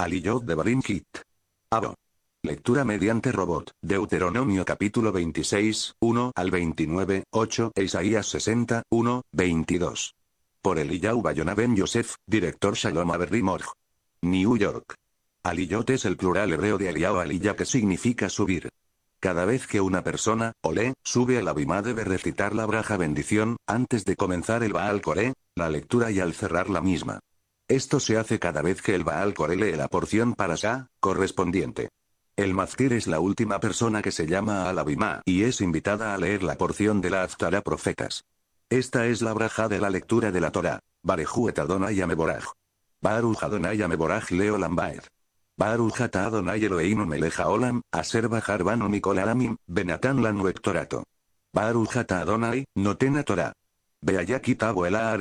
Aliyot de Barim Kit. Abo. Lectura mediante robot. Deuteronomio capítulo 26, 1 al 29, 8 e Isaías 60, 1, 22. Por Eliyahu Bayonaben Yosef, director Shalom Morg. New York. Aliyot es el plural hebreo de Aliyah Aliyah que significa subir. Cada vez que una persona, Olé, sube al Abimá debe recitar la braja bendición, antes de comenzar el Baal Coré, la lectura y al cerrar la misma. Esto se hace cada vez que el Baal lee la porción para Sa, correspondiente. El Mazkir es la última persona que se llama al Abimá y es invitada a leer la porción de la Aftara Profetas. Esta es la braja de la lectura de la Torah. Barejuet Adonai Ameboraj. Baruj Adonai Ameboraj Leo Lambaed. Barujata Adonai Eloheinu Meleja Olam, Aser Bajar Banu Benatan Adonai, Notena Torah. Beayaki tabuela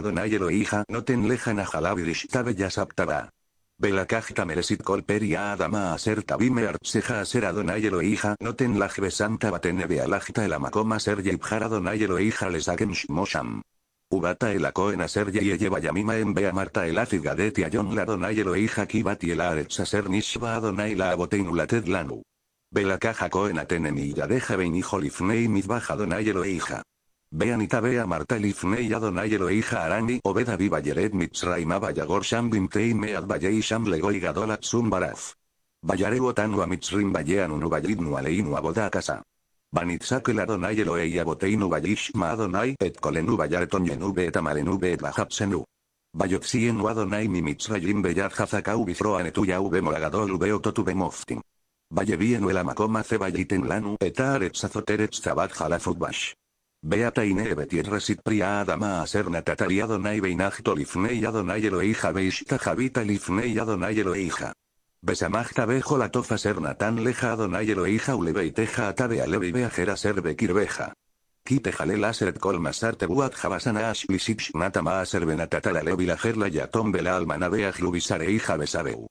dona elo hija noten lejana jalabirish tabellas la Belakajta meresit colperia adama aserta tabime artseja aser adonai hija noten lajbe santa batene el elamakoma ser yipjar adonai hija lesakem shmosham. Ubata el acoen a ser yamima en a marta el acigadeti a la donayelo hija kibati el aretsa nishba adonai la abotein lanu. Belakaja coen atenemi hijo benijolifnei mitbaja donayelo hija. Vean vea Marta Lifnei Adonai Eloi Arani Obeda, Viva, Yered, Mitzraim Yagor Sham Mead Bayei Sham Legoi Gadolat Zum Baraf. Otanu Amitzrim a Nubayidnu Aleinu a Casa. Banitzakel Adonai Eloi Aboteinu Bayishma Adonai Et Kolenu Bayareton Beta Et Ube, Et Bajapsenu. Adonai Mimitzrayim Beyar Hazakau Bifroanetu Ube, Moragadol Beototube Moftin. Bayevienu Elamakom Ace Bayiten Lanu etaret Aretz Zabat Beata y Tierresit Pria Adama Aserna Tataria Donai Beinachto Lifnei Adonai hija Beishta Javita Lifnei Adonai Eloija. Besamachta Bejo la Tofa ser Tan Leja Adonai Eloija Ulebeiteja Atabe Alevi Beajera Serbe Kirbeja. Kite jale Asert Kol Masar Tebuat Natama Aserbe la Levi Lajerla Yatom Bela Almana Beaj Besabeu.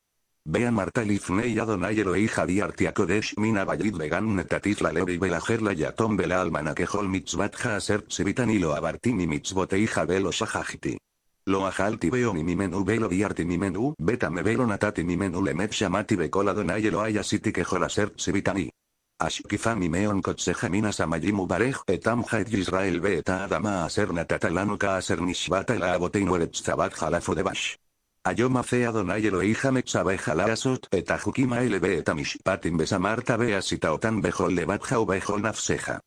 Bea Marta Lifnei Adonai Eloi Artiaco de Mina Bayit Vegan Netatif La Levi Belajer La Yatom Bela Almana Kehol Mitzvat Haaser Sivitan Lo Abartini Mitzvotei Belo Shahajiti. Lo ajalti veo ni mi menú velo diarti mi menú beta me velo natati mi menú lemet shamati becola donai lo ayasiti que jolaser sivitani. Ashkifa mi meon samayimu barej etam Yisrael Israel beta adama aser natatalanu aser nishvata la aboteinu jalafo de bash. Ayoma ce Adonai jukima eta halasot etajukima elebe etamishpatim besamarta beasitaotan bejol lebatja o bejol nafseja.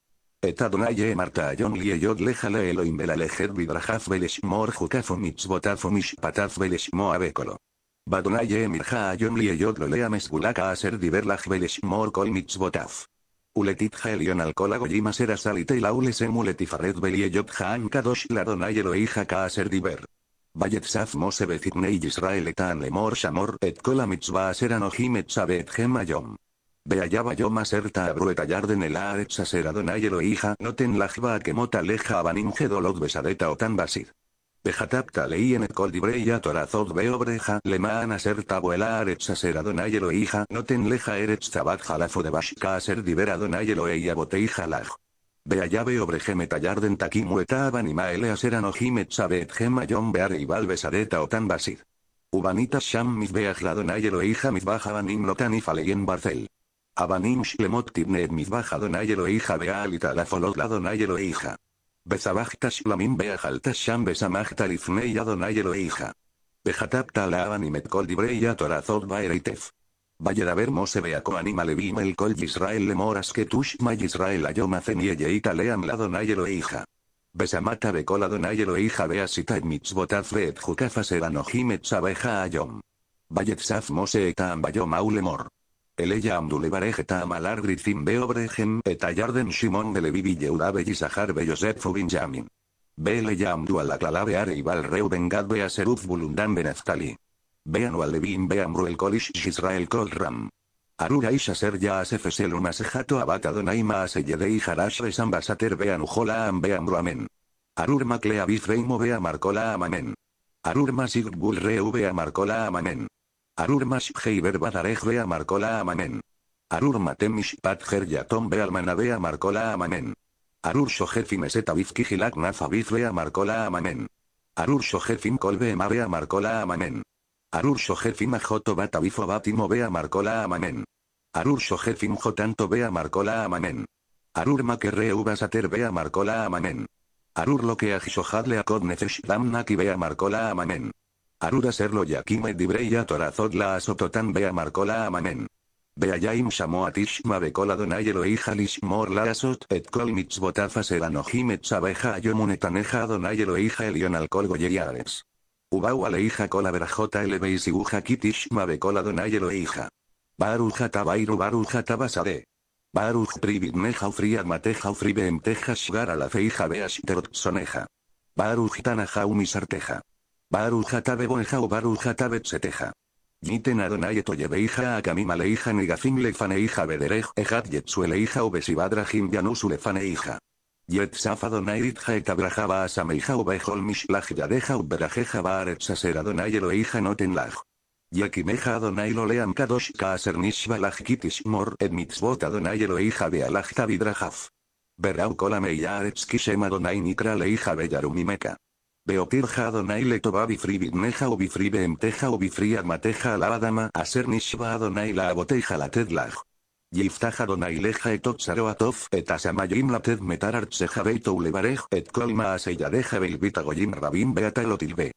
donaye marta ayon lieyod lejale Elohim belalejet vidrajaf beleshmor jukafo mitzvotafo mishpataf beleshmo abekolo. Badonaye mirja ayon lieyod lolea ser aser diverlaj beleshmor kol mitzvotaf. Uletit Helion alcólago yimas era salite y laules emulet y fared belieyot la kadosh ka a kaaser diver. Bayetzaf Mose Befitnei Israel etan lemor shamor et kola mitzvah aser anohim gemayom. Beayaba yom aserta abrueta yarden el aret aser adonai hija noten lajba kemota leja abanim gedolot besadeta otan basir. Bejatapta leí en el colibreya veo beobreja lemaan aserta abuela aretz aser hija noten leja eretz sabat jalafo de bashka aser dibera adonai eloei abotei jalaj. Beaya obregeme tallarden takimueta abanimaele aseran ojimet sabet gema yon beare y balbesareta otan basid Ubanitas sham mis e hija mis baja lotan y barcel. Abanim shlemot tibnet mis baja e hija bealita la donayelo e hija. Besabachtas shlamim beajaltas sham besamachta y e hija. Bejatapta la abanimet kol dibreya torazot baereitef. Valladaver Mosebeako levim el Kol Israel Lemoras Ketush May Israel Leam Lado Italeam e hija Besamata hija Adonai sita Beasita Mitzvotaz Reet serano Eranohim Etzabeja Ayom. Valletzaf Mose Etam Bayom Aulemor. Eleya amalar Etam Grizim Gritzim et Etayarden Shimon Belevivi Yehudabe Yisahar Beyosef Binjamin. beleyamdu Amdu Alaklalabe Are Ibal Reuben Gad seruz Bulundan Benaztali Beanu Alevin Beamru el kolish, Israel Kol Ram. Arura ya ya unasejato Selu Masejato Abata Donai y Harash Resam Basater Beanu Jolaam Beamru Amen. Arur Makle Aviz vea Beamarkola Amamen. Arur Masig Bul Reu Beamarkola Amamen. Arur Mashbhei vea Beamarkola Amamen. Arur Matemish Patger Yatom Bealmanabea Marcola Amamen. Arur Shojefim Esetaviz Kijilak Nazaviz Bea Marcola Amamen. Arur Shojefim Kolbe Mabea Marcola Amamen. Arur Sojefim Joto batavifo Batimo Bea Marcola Amamen. Arur Sojefim Jotanto Bea Marcola Amamen. Arur Makerre Ubasater Bea Marcola Amamen. Arur lo que akod a Kodnefesh Damnaki Bea Marcola Amamen. Arur aserlo Yakime Dibreya Torazod la Asototan Bea Marcola Amamen. Yaim Shamoatishma Bekola donayelo hija Lishmor Asot et Kol botafa Elanohim et Sabeja Ayomunetaneja donayelo hija Elion Colgo Ubau cola kola berajl y guja kitish mabe kola donayelo hija. Baruja tabairu baruja tabasade. Baruj pribidme jaufri ufribe jaufri teja a la feija e beas soneja. Baruj jaumisarteja sarteja. Baruja tabe o baruja tabet seteja. Niten Adonai etoyebeija akamima leija negafim lefaneija bederej ejat yetsueleija obesibadra jim yanus hija. Yetzaf Adonai itja et asameija ubejol Laj yadeja uberajeja baaretz aser Adonai Eloija notenlaj. Yakimeja Adonai leam kadosh kaaser Kitish Mor et mitzvot Adonai Eloija bealaj tavidrajaf. Berau Kolamei yaaretz kishem Adonai nikra leija beyarumimeca. Beotirja Adonai letoba bifri bitneja o bifri beemteja o admateja alabadama aser nishba Adonai la aboteja la Yiftaja donaileja leja Otzaroatov et Asamayim Lated Metarartseja Beitou et Kolma Aseyadeja Belvita Goyim Rabim lotilbe.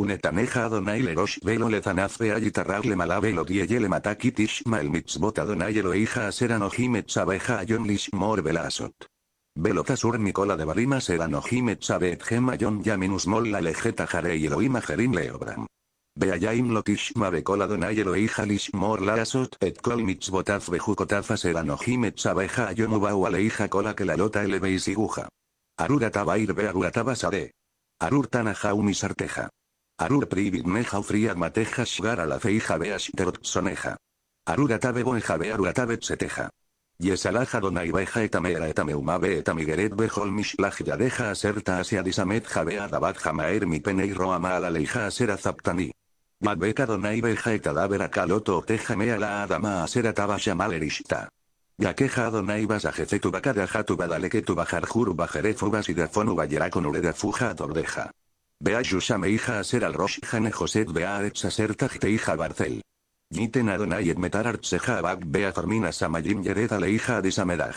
Unetaneja Adonai Lerosh Velo Lezanaf Beayitarrab Le Malabelo le Matakitish Mael Mitzvot Adonai hija Aseranojim et Sabeja Ayon Lishmor Belasot. tasur Nicola de Barima Seranojimet Sabet Gemayon Yaminus Molla Lejeta Jarei jerin Leobram. Beayaim lo lotishma bekol hija Eloija lishmor laasot et kol mitzvotaf bejukotaf aser a et sabeja ayom aleija que la lota eleveis iguja. Arur atabair arur atabasare. Arur tanaja Sarteja. Arur pribidneja ufriad mateja a la feija beashterot soneja. Arur atabe boeja bearur atabe seteja. Yesalaja donai beja etamera etameuma be etamigeret bejol mishlaj yadeja aserta asia disamet jabea dabat jamaer mi peneiro ama la leija asera zaptani. Madbeta donai beja e cadáver tejame mea la adama asera tabasha malerishta. Yaqueja a basajece tu bacadaja tu que tu bajarjur bajeref y dafonu bayera con de fuja dordeja. vea yusame hija ser al rosh jane joset bea aretz ser tajte hija barcel. Niten Adonai et metar abag vea fermina samayim yereda le hija disamedaj.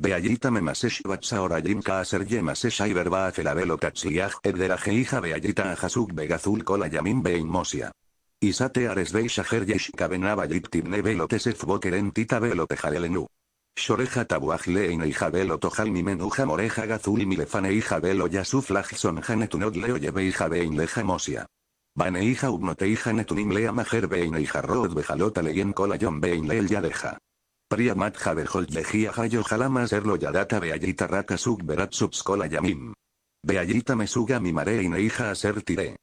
Beallita me masesh orayim kaaser masesh iberba afelabelo tatsliaj ebderajeija beallita vega begazul kola yamin mosia. Isate ares beishajer yeshka benabayit tibne velo tesef bokeren tita velo Shoreja tabuajle e hija velo tojal mi menuja moreja gazul mi lefane hija yasuf lajson janetunod leo yebe hija bein leja mosia. Bane hija ubnote hija netunim lea majer bein hija rod bejalota leyen kola yon bein ya deja. Priyamat Haberhol ja Hayo Jalama Serlo Yadata Beallita Raka Subberat Subskola Yamim. Beallita Mesuga Mimare neija hacer Tire.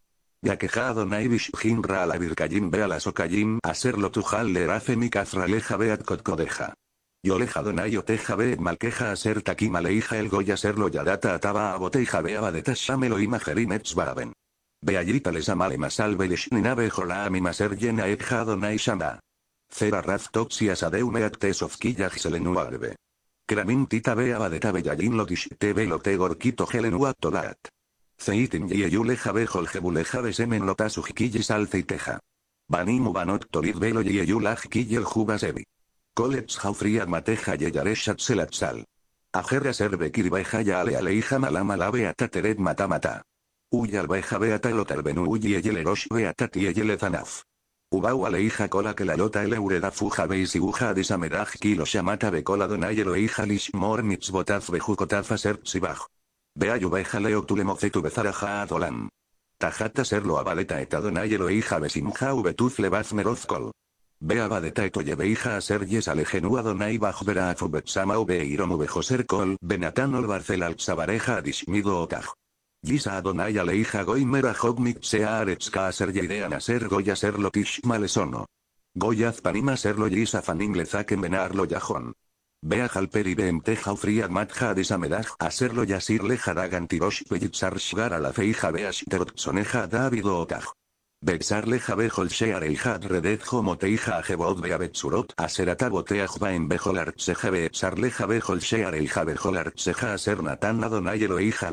Ya Adonai Bishjin Ra la Virkayim Bea la Sokayim Aserlo Tujal Lerafe leja Beat Kotkodeja. lejado naio teja be Malqueja a ser Aleija El Goya Serlo Yadata Ataba Aboteija Bea de Shamelo Imajerim Etzbaraben. Beayita Les Amale Masal a mi maser Yena Ekja Adonai shamba Cera Raftoxias adeune actesovkilla Arbe. Kramin titabe abadetabe yalin lodishitebe lotegor Kito gelenua tolat. Zeitin yeyule jabe joljebule jabe semen y teja. Banimu banot tolid velo yeyulajkiller jubasebi. Kolets mateja yeyareshat sal. Ajerra serbe kirbaja ya ale atateret mata mata. Uyalbaja beata lotalbenu yeyelezanaf. Ubaua aleija cola que la lota el eureda fuja veis y buja kilo shamata be cola donay el mor lishmor mitzvotaz bejukotaz ser sibaj. Be yubeja leo tulemoce tu bezaraja adolam. Tajata serlo abaleta etadonay el oija besimja ubetuz lebaz merozcol. Ve abadeta etoye beija a serges baj vera sama ube iromu joser col benatán ol otaj. Yisa Adonai Aleija Goimera Jogmik Sea Aretska ser Yaidean Goya ser Lokish Malesono. Goyaz Panima Serlo Yisa Fanim Lezaken Benarlo Yajón. Bea Halperi fria jaufria Matja Disamedaj Aserlo Yasir Lejadagan Tirosh Peyitzar Shgar la Feija Beash Terotsoneja David Otaj. Bexar leja bejol shear el had rededjo moteija a jebod bea betsurot a serata boteaj va en bejol artseja bexar leja bejol shear el jabejol a ser natan adonai eloija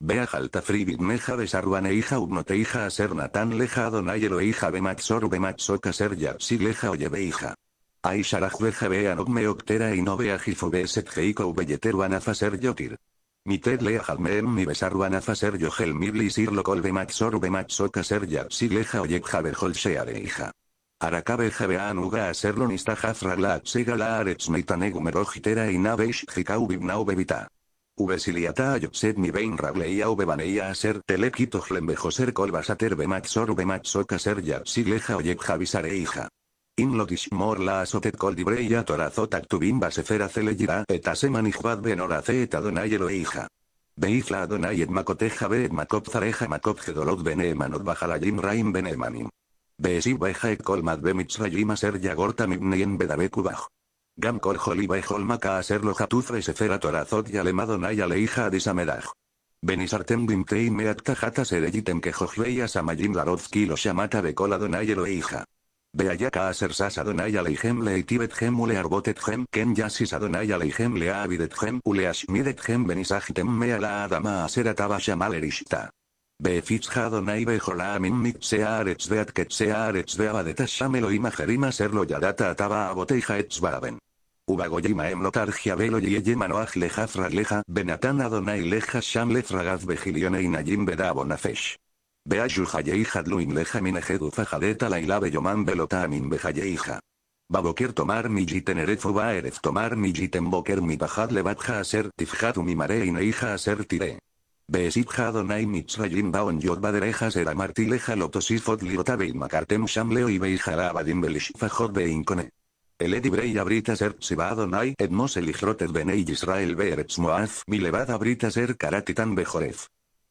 Bea jalta fribit meja Sarwane hija ubnote hija a ser natan leja adonayelo hija maxor bemaxoca ser yapsi leja oye hija. Ay sharaj beja bea nogme octera y no bea jifo beset geiko belletero anafa ser yotir. Mited lea jalmeem mi besarwan afa ser yogel mibli col maxor bemaxoca ser yapsi leja oye jaberjol seare hija. Arakabe bea anuga a serlo nista jafra la atsega la aretsmeitanegu merojitera y nabesh jikau bibnau bebita. Ubesiliata Yoset mi bein rableia y a ser telekito joser colbasater mat soca ser ya sileja javisare hija In lodishmor la azotet kol dibreia torazot aktubim celegira eta etaseman ijbad benorace hija Beifla adonai et makoteja be et makop zareja makop gedolot beneemanot bajalayim raim beneemanim. ser beja et ser ya aser Gam kol joliba y holmaka serlo jatufre sefera torazot y alemadona y aleija disameraj. Benisartem bimtei meat tajata sereyitem que jojveya samayim lo shamata de cola EIJA. Beayaka ser sas adonay aleijem leitibet gem ule arbotet gem ken yasis a aleijem gem ule ashmidet gem benisajitem mea la adama ser ataba shamal erishta. Befitzha Adonai bejola amin mit searetz beat ket searetz beabadeta shamelo imajerima serlo yadata ataba aboteija etzbaraben. Ubagoyima emlotarjiabelo velo yeye manoaj lejaz ragleja benatan adonai leja shamlez ragaz vegilione inayim beda abonafesh. leja minejedu yoman belota amin bejayeija. Baboker tomar mi tomar mi jiten mi bajad aser tifjadu mi mare ineija aser tire. Adonai Mitzrayim Baon Yod Martileja Lotosifot Shamleo y Beinkone. El Eledibrej abritaser Sebadonai Edmos elijrotet Benei Israel Beeretz Moaf Milevad ser Karatitan Bejoref.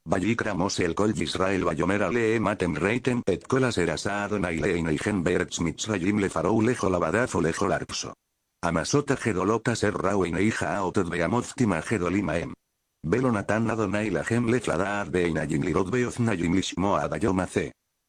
Vallicramos el kol Israel Bayomera lee matem reitem et colas erasa Adonai eineigen beretz mitzrayim lefarou farou lejo lavadafo lejo larpso. Amasota gedolota ser rau eineija aotet beamoztima gedolimaem. Belonatan Adonai lajem le de beinayim lirot beoznayim lishmoa Bayoma c.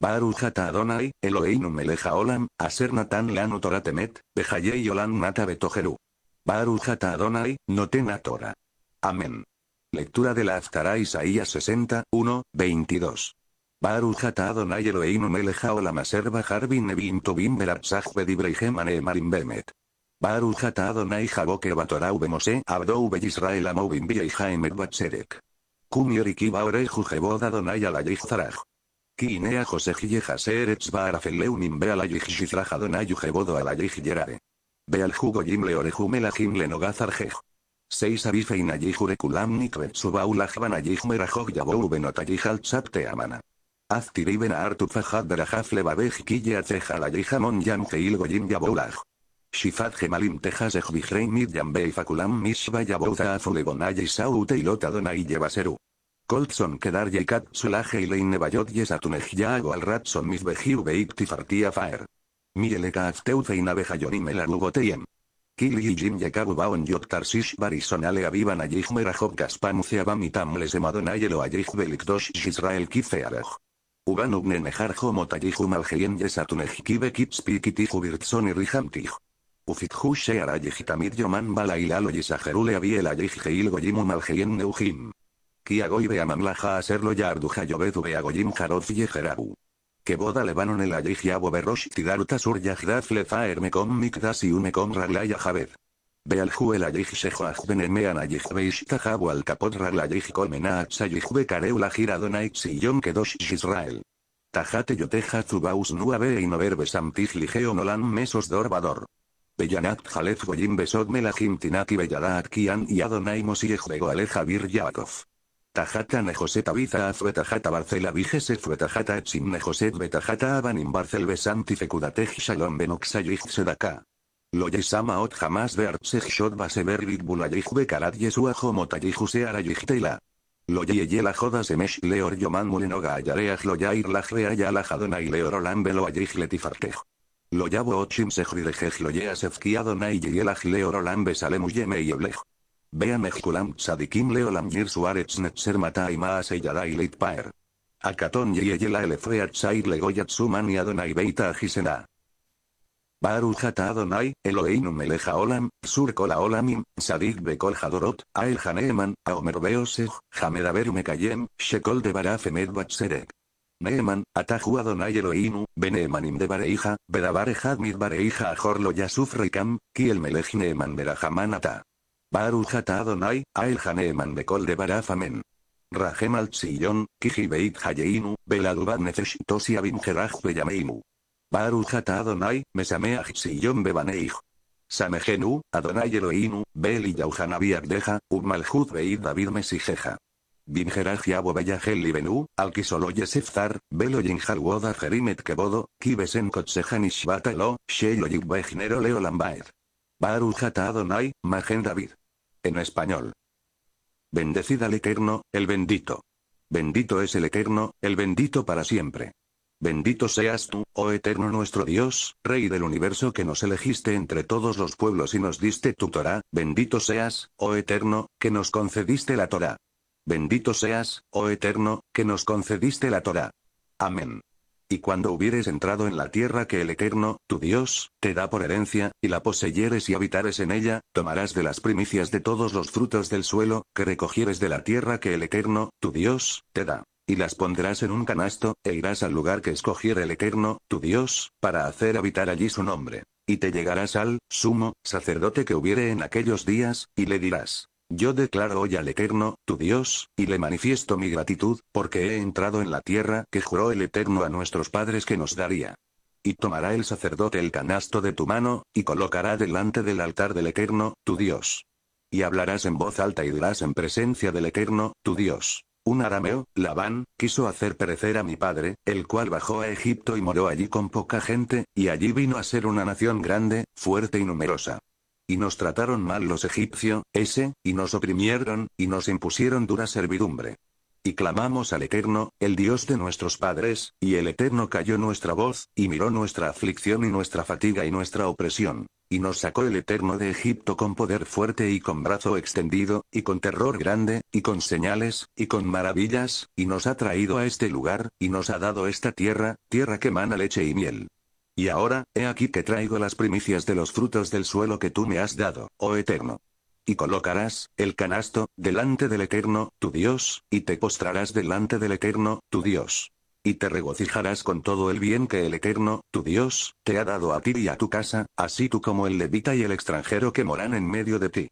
Barujata Adonai, Eloheinu Meleja Olam, Aser Natan Lanu Torah Temet, Olam Nata Betojeru. Barujata Adonai, Notena Torah. Amén. Lectura de la Aftara Isaías 60, 1, 22. Barujata Adonai Eloheinu Meleja Olam Aser Bajar Bin Nebim Tobim Berapsaj Bedibreihem Anemarim Bemet. Barujata Adonai Jaboke Batorau Bemose Abdou Israel Amovim Vieja Emet Batserek. Kum Yorikiba Adonai Alayich Kinea inea José Jaseretz Barafeleun Beal Ayijishizrajadon Ayujebodo Alayijillerare. Beal Jugo Jimle Orejumela Jimle Nogazarjej. Seis Abife Inayijure Kulam Nikve Subaula Jvan Ayijmerajog Yabou Chapte Amana. Fajad Babej Kille Yam Goyim Shifat Gemalim Texas Ejbijrei Mid Yambei Fakulam Mishba Yabouza Ilota Coltson quedar Cat su laje y leine bayot y tunejllago al ratson mis vejiu beicti fartia faer. Mieleka y navejayonim el Kili y Jim yekabu baon yot tarsish barisonale avivan ayih merajov gaspam y tamles de madonna y allí Israel kifearaj. Uban ubnenejar homo atunej algeien yesatunejkibe kipspikitij ubirtson y rijamtij. Ufitju yihitamid yoman bala ilalo yisajerule abiel allí geil goyimum neujim. Kia goibe amamlaja a serlo arduja yobedu be agoyim jaroz yejerabu. Que boda levanon el ayajiabo berrosh tidaruta sur yajdaz lefaer con mikdas y umekom raglaya javed. Bealju el ayij sejoajben emean ayij beishtajabu al kapot raglayij colmena atsayijbe kareula giradonai que kedosh Israel. Tajate yoteja zubaus nuabe y e nover ligeo nolan mesos dorvador. Beyanat jalez goyim besod melajim tinaki kian y adonai mosiej begoaleja bir yakov. Tajata Nejoseta Biza Afretajata Barcela Vigese Fretajata Etsim Nejoset Betajata Abanim Barcel Besanti Fecudatej Shalom Benoxayij Sedaka. yesama Ot Jamás Beartsej Shot Baseber Rigbulayij Bekarat Yesua Homotayij Usearayij Lo Joda Jodas Emesh Leor Yoman Mulenoga Ayareaj Loyair Lajrea Yalajadona y Leorolan Beloayij Letifartej. yabo Ochim Sejridejej Loyea Sefkiadona y Yelaj Leorolan Besalem Uyeme y yeblej. Bea Mejkulam Sadikim Leolam Nir Suarez Netzer Mata y Maase litpaer. Leit Paer. ye Yeyela Elefre Atzair Legoyat Adonai Beita Gisena. Baru jata Adonai, Eloheinu Meleja Olam, Sur Kola Olamim, Sadik Bekol Hadorot, Ael Haneeman, Aomer Hamed Hamedaber Mekayem, Shekol de Barafemed Neeman, Ataju Adonai Eloheinu, Benemanim de Bareija, Bedabare Hadmid Bareija Ajorlo Yasuf Kiel melej Neeman Baruch Adonai, Ael Haneeman Bekol de Barafamen. Amen. Rahem al Tzillon, kijibait Hayeinu, Beladubat Nefeshitosi Abim Gerach Beyameinu. Baruch Adonai, Mesameach Tzillon Bebaneij. Samejenu, Adonai Eloinu, Beli Yauhanabi Abdeja, Umaljud Beit David Mesijeja. Bingeraj Yabo Beyahel Libenu, Alquisolo Sefzar, Belo woda Jerimet Kebodo, Kibesen Kotsejan Ishbatalo, Shelo Yibbejnero Leo Lambaed. Adonai, Magen David. En español. Bendecid al Eterno, el bendito. Bendito es el Eterno, el bendito para siempre. Bendito seas tú, oh Eterno nuestro Dios, Rey del universo que nos elegiste entre todos los pueblos y nos diste tu Torah, bendito seas, oh Eterno, que nos concediste la Torah. Bendito seas, oh Eterno, que nos concediste la Torah. Amén. Y cuando hubieres entrado en la tierra que el Eterno, tu Dios, te da por herencia, y la poseyeres y habitares en ella, tomarás de las primicias de todos los frutos del suelo, que recogieres de la tierra que el Eterno, tu Dios, te da. Y las pondrás en un canasto, e irás al lugar que escogiere el Eterno, tu Dios, para hacer habitar allí su nombre. Y te llegarás al, sumo, sacerdote que hubiere en aquellos días, y le dirás, yo declaro hoy al Eterno, tu Dios, y le manifiesto mi gratitud, porque he entrado en la tierra que juró el Eterno a nuestros padres que nos daría. Y tomará el sacerdote el canasto de tu mano, y colocará delante del altar del Eterno, tu Dios. Y hablarás en voz alta y dirás en presencia del Eterno, tu Dios. Un arameo, Labán, quiso hacer perecer a mi padre, el cual bajó a Egipto y moró allí con poca gente, y allí vino a ser una nación grande, fuerte y numerosa y nos trataron mal los egipcios, ese, y nos oprimieron, y nos impusieron dura servidumbre. Y clamamos al Eterno, el Dios de nuestros padres, y el Eterno cayó nuestra voz, y miró nuestra aflicción y nuestra fatiga y nuestra opresión. Y nos sacó el Eterno de Egipto con poder fuerte y con brazo extendido, y con terror grande, y con señales, y con maravillas, y nos ha traído a este lugar, y nos ha dado esta tierra, tierra que mana leche y miel. Y ahora, he aquí que traigo las primicias de los frutos del suelo que tú me has dado, oh Eterno. Y colocarás, el canasto, delante del Eterno, tu Dios, y te postrarás delante del Eterno, tu Dios. Y te regocijarás con todo el bien que el Eterno, tu Dios, te ha dado a ti y a tu casa, así tú como el levita y el extranjero que moran en medio de ti.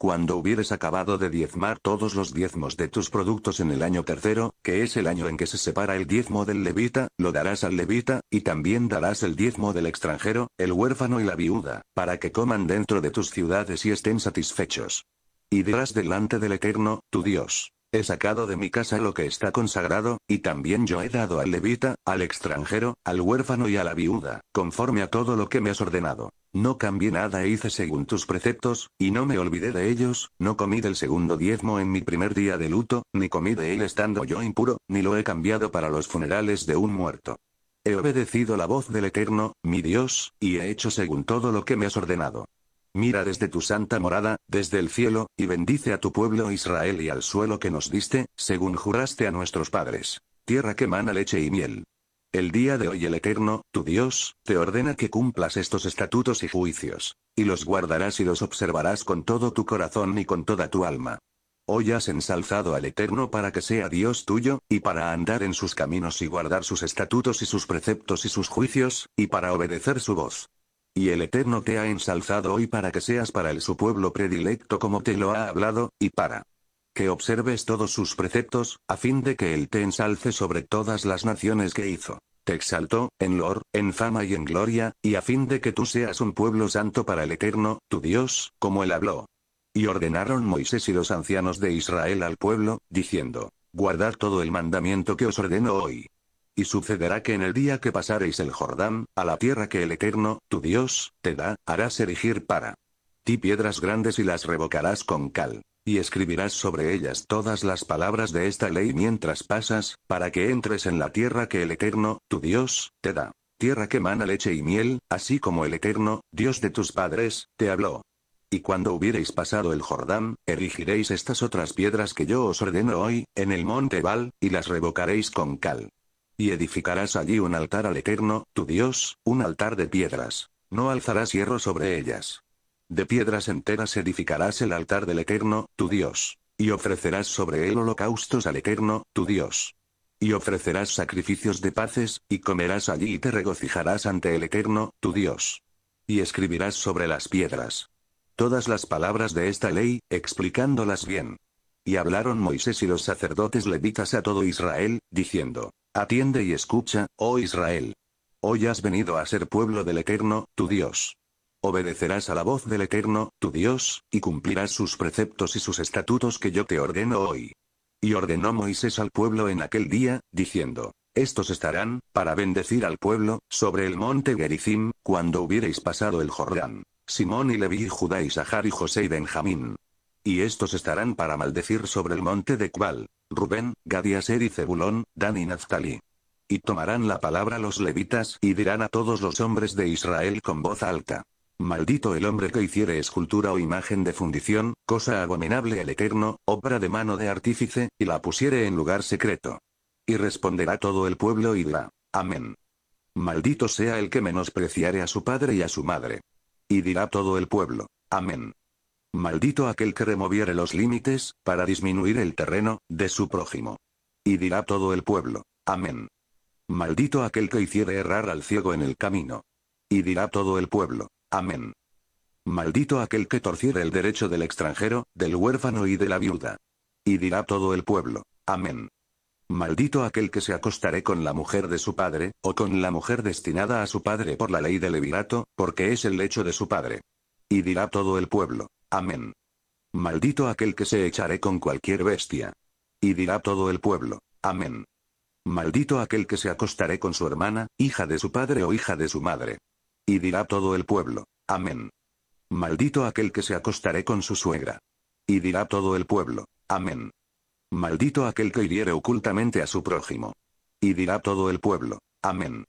Cuando hubieres acabado de diezmar todos los diezmos de tus productos en el año tercero, que es el año en que se separa el diezmo del levita, lo darás al levita, y también darás el diezmo del extranjero, el huérfano y la viuda, para que coman dentro de tus ciudades y estén satisfechos. Y dirás delante del Eterno, tu Dios. He sacado de mi casa lo que está consagrado, y también yo he dado al levita, al extranjero, al huérfano y a la viuda, conforme a todo lo que me has ordenado. No cambié nada e hice según tus preceptos, y no me olvidé de ellos, no comí del segundo diezmo en mi primer día de luto, ni comí de él estando yo impuro, ni lo he cambiado para los funerales de un muerto. He obedecido la voz del Eterno, mi Dios, y he hecho según todo lo que me has ordenado. Mira desde tu santa morada, desde el cielo, y bendice a tu pueblo Israel y al suelo que nos diste, según juraste a nuestros padres. Tierra que mana leche y miel. El día de hoy el Eterno, tu Dios, te ordena que cumplas estos estatutos y juicios, y los guardarás y los observarás con todo tu corazón y con toda tu alma. Hoy has ensalzado al Eterno para que sea Dios tuyo, y para andar en sus caminos y guardar sus estatutos y sus preceptos y sus juicios, y para obedecer su voz. Y el Eterno te ha ensalzado hoy para que seas para el su pueblo predilecto como te lo ha hablado, y para que observes todos sus preceptos, a fin de que Él te ensalce sobre todas las naciones que hizo. Te exaltó, en lor, en fama y en gloria, y a fin de que tú seas un pueblo santo para el Eterno, tu Dios, como Él habló. Y ordenaron Moisés y los ancianos de Israel al pueblo, diciendo, Guardad todo el mandamiento que os ordeno hoy. Y sucederá que en el día que pasareis el Jordán, a la tierra que el Eterno, tu Dios, te da, harás erigir para ti piedras grandes y las revocarás con cal y escribirás sobre ellas todas las palabras de esta ley mientras pasas, para que entres en la tierra que el Eterno, tu Dios, te da. Tierra que mana leche y miel, así como el Eterno, Dios de tus padres, te habló. Y cuando hubiereis pasado el Jordán, erigiréis estas otras piedras que yo os ordeno hoy, en el monte Bal, y las revocaréis con cal. Y edificarás allí un altar al Eterno, tu Dios, un altar de piedras. No alzarás hierro sobre ellas. De piedras enteras edificarás el altar del Eterno, tu Dios. Y ofrecerás sobre él holocaustos al Eterno, tu Dios. Y ofrecerás sacrificios de paces, y comerás allí y te regocijarás ante el Eterno, tu Dios. Y escribirás sobre las piedras. Todas las palabras de esta ley, explicándolas bien. Y hablaron Moisés y los sacerdotes levitas a todo Israel, diciendo, Atiende y escucha, oh Israel. Hoy has venido a ser pueblo del Eterno, tu Dios obedecerás a la voz del Eterno, tu Dios, y cumplirás sus preceptos y sus estatutos que yo te ordeno hoy. Y ordenó Moisés al pueblo en aquel día, diciendo, Estos estarán, para bendecir al pueblo, sobre el monte Gerizim, cuando hubiereis pasado el Jordán. Simón y Leví y Judá y Sahar y José y Benjamín. Y estos estarán para maldecir sobre el monte de Kbal, Rubén, Gadiaser y Zebulón, Dan y Naftalí. Y tomarán la palabra los levitas y dirán a todos los hombres de Israel con voz alta. Maldito el hombre que hiciere escultura o imagen de fundición, cosa abominable el Eterno, obra de mano de artífice, y la pusiere en lugar secreto. Y responderá todo el pueblo y dirá, Amén. Maldito sea el que menospreciare a su padre y a su madre. Y dirá todo el pueblo, Amén. Maldito aquel que removiere los límites, para disminuir el terreno, de su prójimo. Y dirá todo el pueblo, Amén. Maldito aquel que hiciere errar al ciego en el camino. Y dirá todo el pueblo, Amén. Maldito aquel que torciere el derecho del extranjero, del huérfano y de la viuda. Y dirá todo el pueblo. Amén. Maldito aquel que se acostaré con la mujer de su padre, o con la mujer destinada a su padre por la ley del levirato, porque es el lecho de su padre. Y dirá todo el pueblo. Amén. Maldito aquel que se echaré con cualquier bestia. Y dirá todo el pueblo. Amén. Maldito aquel que se acostaré con su hermana, hija de su padre o hija de su madre. Y dirá todo el pueblo. Amén. Maldito aquel que se acostaré con su suegra. Y dirá todo el pueblo. Amén. Maldito aquel que hiriere ocultamente a su prójimo. Y dirá todo el pueblo. Amén.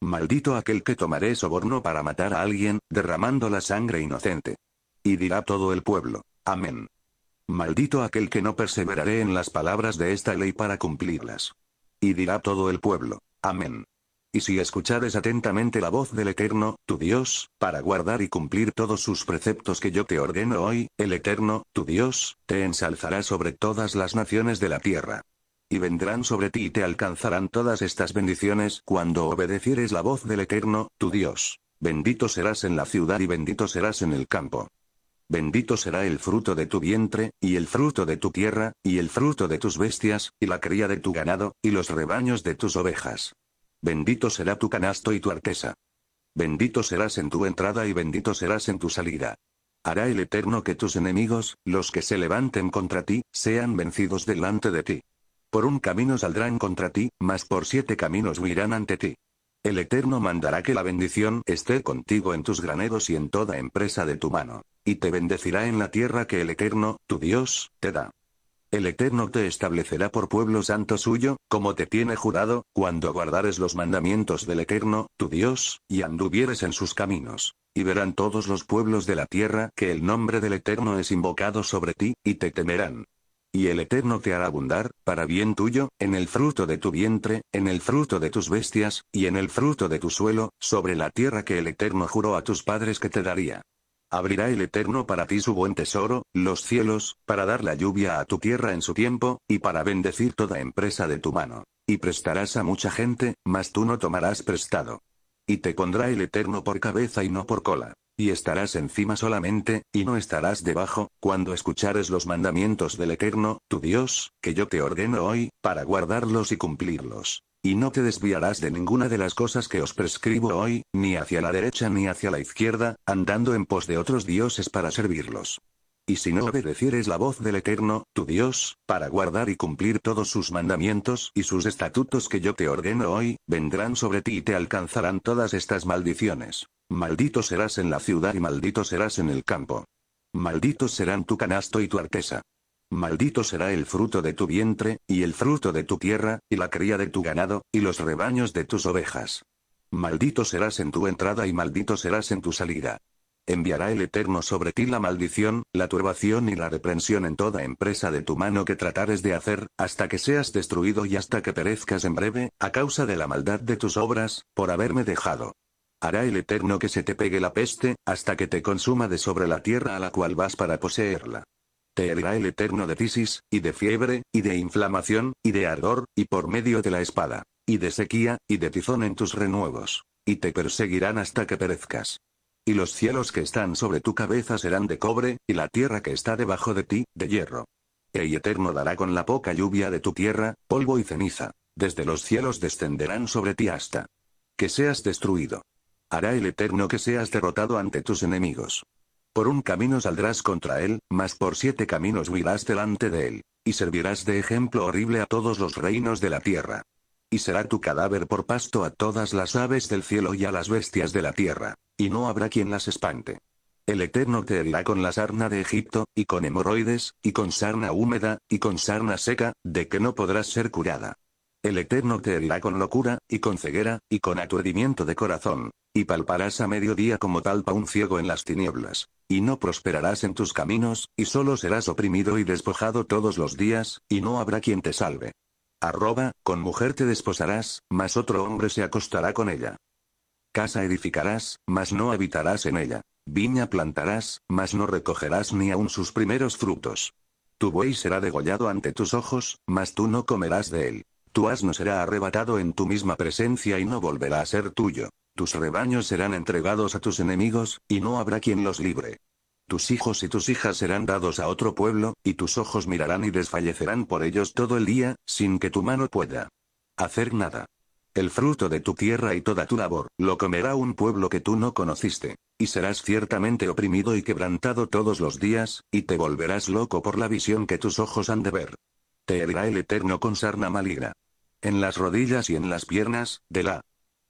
Maldito aquel que tomaré soborno para matar a alguien, derramando la sangre inocente. Y dirá todo el pueblo. Amén. Maldito aquel que no perseveraré en las palabras de esta ley para cumplirlas. Y dirá todo el pueblo. Amén. Y si escuchares atentamente la voz del Eterno, tu Dios, para guardar y cumplir todos sus preceptos que yo te ordeno hoy, el Eterno, tu Dios, te ensalzará sobre todas las naciones de la tierra. Y vendrán sobre ti y te alcanzarán todas estas bendiciones cuando obedecieres la voz del Eterno, tu Dios. Bendito serás en la ciudad y bendito serás en el campo. Bendito será el fruto de tu vientre, y el fruto de tu tierra, y el fruto de tus bestias, y la cría de tu ganado, y los rebaños de tus ovejas. Bendito será tu canasto y tu artesa. Bendito serás en tu entrada y bendito serás en tu salida. Hará el Eterno que tus enemigos, los que se levanten contra ti, sean vencidos delante de ti. Por un camino saldrán contra ti, mas por siete caminos huirán ante ti. El Eterno mandará que la bendición esté contigo en tus graneros y en toda empresa de tu mano, y te bendecirá en la tierra que el Eterno, tu Dios, te da. El Eterno te establecerá por pueblo santo suyo, como te tiene jurado, cuando guardares los mandamientos del Eterno, tu Dios, y anduvieres en sus caminos. Y verán todos los pueblos de la tierra que el nombre del Eterno es invocado sobre ti, y te temerán. Y el Eterno te hará abundar, para bien tuyo, en el fruto de tu vientre, en el fruto de tus bestias, y en el fruto de tu suelo, sobre la tierra que el Eterno juró a tus padres que te daría. Abrirá el Eterno para ti su buen tesoro, los cielos, para dar la lluvia a tu tierra en su tiempo, y para bendecir toda empresa de tu mano. Y prestarás a mucha gente, mas tú no tomarás prestado. Y te pondrá el Eterno por cabeza y no por cola. Y estarás encima solamente, y no estarás debajo, cuando escuchares los mandamientos del Eterno, tu Dios, que yo te ordeno hoy, para guardarlos y cumplirlos. Y no te desviarás de ninguna de las cosas que os prescribo hoy, ni hacia la derecha ni hacia la izquierda, andando en pos de otros dioses para servirlos. Y si no obedecieres la voz del Eterno, tu Dios, para guardar y cumplir todos sus mandamientos y sus estatutos que yo te ordeno hoy, vendrán sobre ti y te alcanzarán todas estas maldiciones. Maldito serás en la ciudad y maldito serás en el campo. Malditos serán tu canasto y tu artesa. Maldito será el fruto de tu vientre, y el fruto de tu tierra, y la cría de tu ganado, y los rebaños de tus ovejas. Maldito serás en tu entrada y maldito serás en tu salida. Enviará el Eterno sobre ti la maldición, la turbación y la reprensión en toda empresa de tu mano que tratares de hacer, hasta que seas destruido y hasta que perezcas en breve, a causa de la maldad de tus obras, por haberme dejado. Hará el Eterno que se te pegue la peste, hasta que te consuma de sobre la tierra a la cual vas para poseerla te herirá el eterno de tisis, y de fiebre, y de inflamación, y de ardor, y por medio de la espada, y de sequía, y de tizón en tus renuevos, y te perseguirán hasta que perezcas. Y los cielos que están sobre tu cabeza serán de cobre, y la tierra que está debajo de ti, de hierro. El eterno dará con la poca lluvia de tu tierra, polvo y ceniza. Desde los cielos descenderán sobre ti hasta que seas destruido. Hará el eterno que seas derrotado ante tus enemigos. Por un camino saldrás contra él, mas por siete caminos huirás delante de él, y servirás de ejemplo horrible a todos los reinos de la tierra. Y será tu cadáver por pasto a todas las aves del cielo y a las bestias de la tierra, y no habrá quien las espante. El Eterno te herirá con la sarna de Egipto, y con hemorroides, y con sarna húmeda, y con sarna seca, de que no podrás ser curada. El Eterno te herirá con locura, y con ceguera, y con aturdimiento de corazón. Y palparás a mediodía como talpa un ciego en las tinieblas. Y no prosperarás en tus caminos, y solo serás oprimido y despojado todos los días, y no habrá quien te salve. Arroba, con mujer te desposarás, mas otro hombre se acostará con ella. Casa edificarás, mas no habitarás en ella. Viña plantarás, mas no recogerás ni aun sus primeros frutos. Tu buey será degollado ante tus ojos, mas tú no comerás de él. Tu asno será arrebatado en tu misma presencia y no volverá a ser tuyo. Tus rebaños serán entregados a tus enemigos, y no habrá quien los libre. Tus hijos y tus hijas serán dados a otro pueblo, y tus ojos mirarán y desfallecerán por ellos todo el día, sin que tu mano pueda hacer nada. El fruto de tu tierra y toda tu labor, lo comerá un pueblo que tú no conociste. Y serás ciertamente oprimido y quebrantado todos los días, y te volverás loco por la visión que tus ojos han de ver. Te herirá el Eterno con sarna maligna. En las rodillas y en las piernas, de la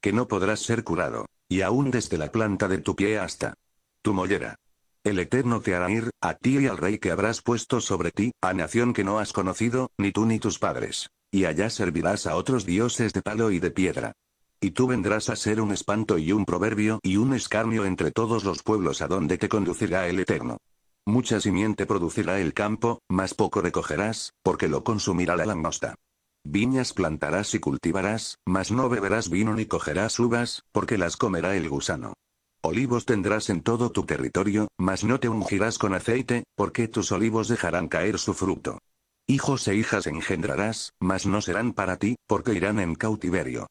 que no podrás ser curado, y aún desde la planta de tu pie hasta tu mollera. El Eterno te hará ir, a ti y al rey que habrás puesto sobre ti, a nación que no has conocido, ni tú ni tus padres. Y allá servirás a otros dioses de palo y de piedra. Y tú vendrás a ser un espanto y un proverbio y un escarnio entre todos los pueblos a donde te conducirá el Eterno. Mucha simiente producirá el campo, más poco recogerás, porque lo consumirá la langosta. Viñas plantarás y cultivarás, mas no beberás vino ni cogerás uvas, porque las comerá el gusano. Olivos tendrás en todo tu territorio, mas no te ungirás con aceite, porque tus olivos dejarán caer su fruto. Hijos e hijas engendrarás, mas no serán para ti, porque irán en cautiverio.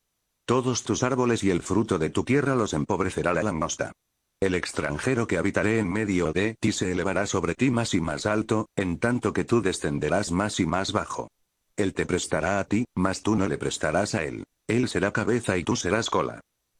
Todos tus árboles y el fruto de tu tierra los empobrecerá la langosta. El extranjero que habitaré en medio de ti se elevará sobre ti más y más alto, en tanto que tú descenderás más y más bajo. Él te prestará a ti, mas tú no le prestarás a él. Él será cabeza y tú serás cola.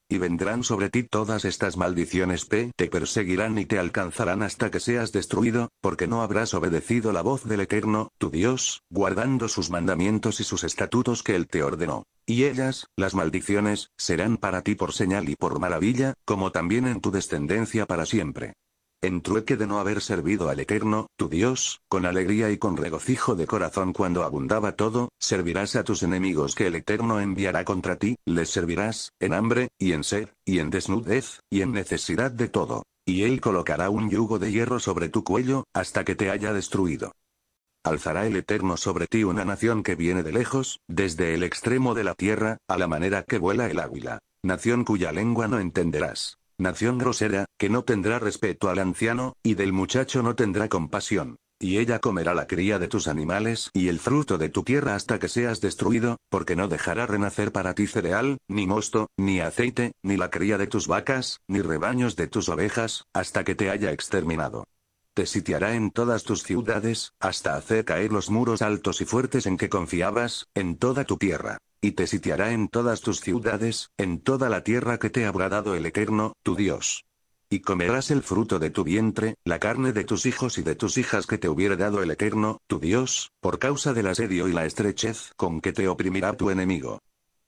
Y vendrán sobre ti todas estas maldiciones P, te perseguirán y te alcanzarán hasta que seas destruido, porque no habrás obedecido la voz del Eterno, tu Dios, guardando sus mandamientos y sus estatutos que Él te ordenó. Y ellas, las maldiciones, serán para ti por señal y por maravilla, como también en tu descendencia para siempre. En trueque de no haber servido al Eterno, tu Dios, con alegría y con regocijo de corazón cuando abundaba todo, servirás a tus enemigos que el Eterno enviará contra ti, les servirás, en hambre, y en sed, y en desnudez, y en necesidad de todo. Y él colocará un yugo de hierro sobre tu cuello, hasta que te haya destruido. Alzará el Eterno sobre ti una nación que viene de lejos, desde el extremo de la tierra, a la manera que vuela el águila. Nación cuya lengua no entenderás. Nación grosera, que no tendrá respeto al anciano, y del muchacho no tendrá compasión. Y ella comerá la cría de tus animales y el fruto de tu tierra hasta que seas destruido, porque no dejará renacer para ti cereal, ni mosto, ni aceite, ni la cría de tus vacas, ni rebaños de tus ovejas, hasta que te haya exterminado. Te sitiará en todas tus ciudades, hasta hacer caer los muros altos y fuertes en que confiabas, en toda tu tierra. Y te sitiará en todas tus ciudades, en toda la tierra que te habrá dado el Eterno, tu Dios. Y comerás el fruto de tu vientre, la carne de tus hijos y de tus hijas que te hubiera dado el Eterno, tu Dios, por causa del asedio y la estrechez con que te oprimirá tu enemigo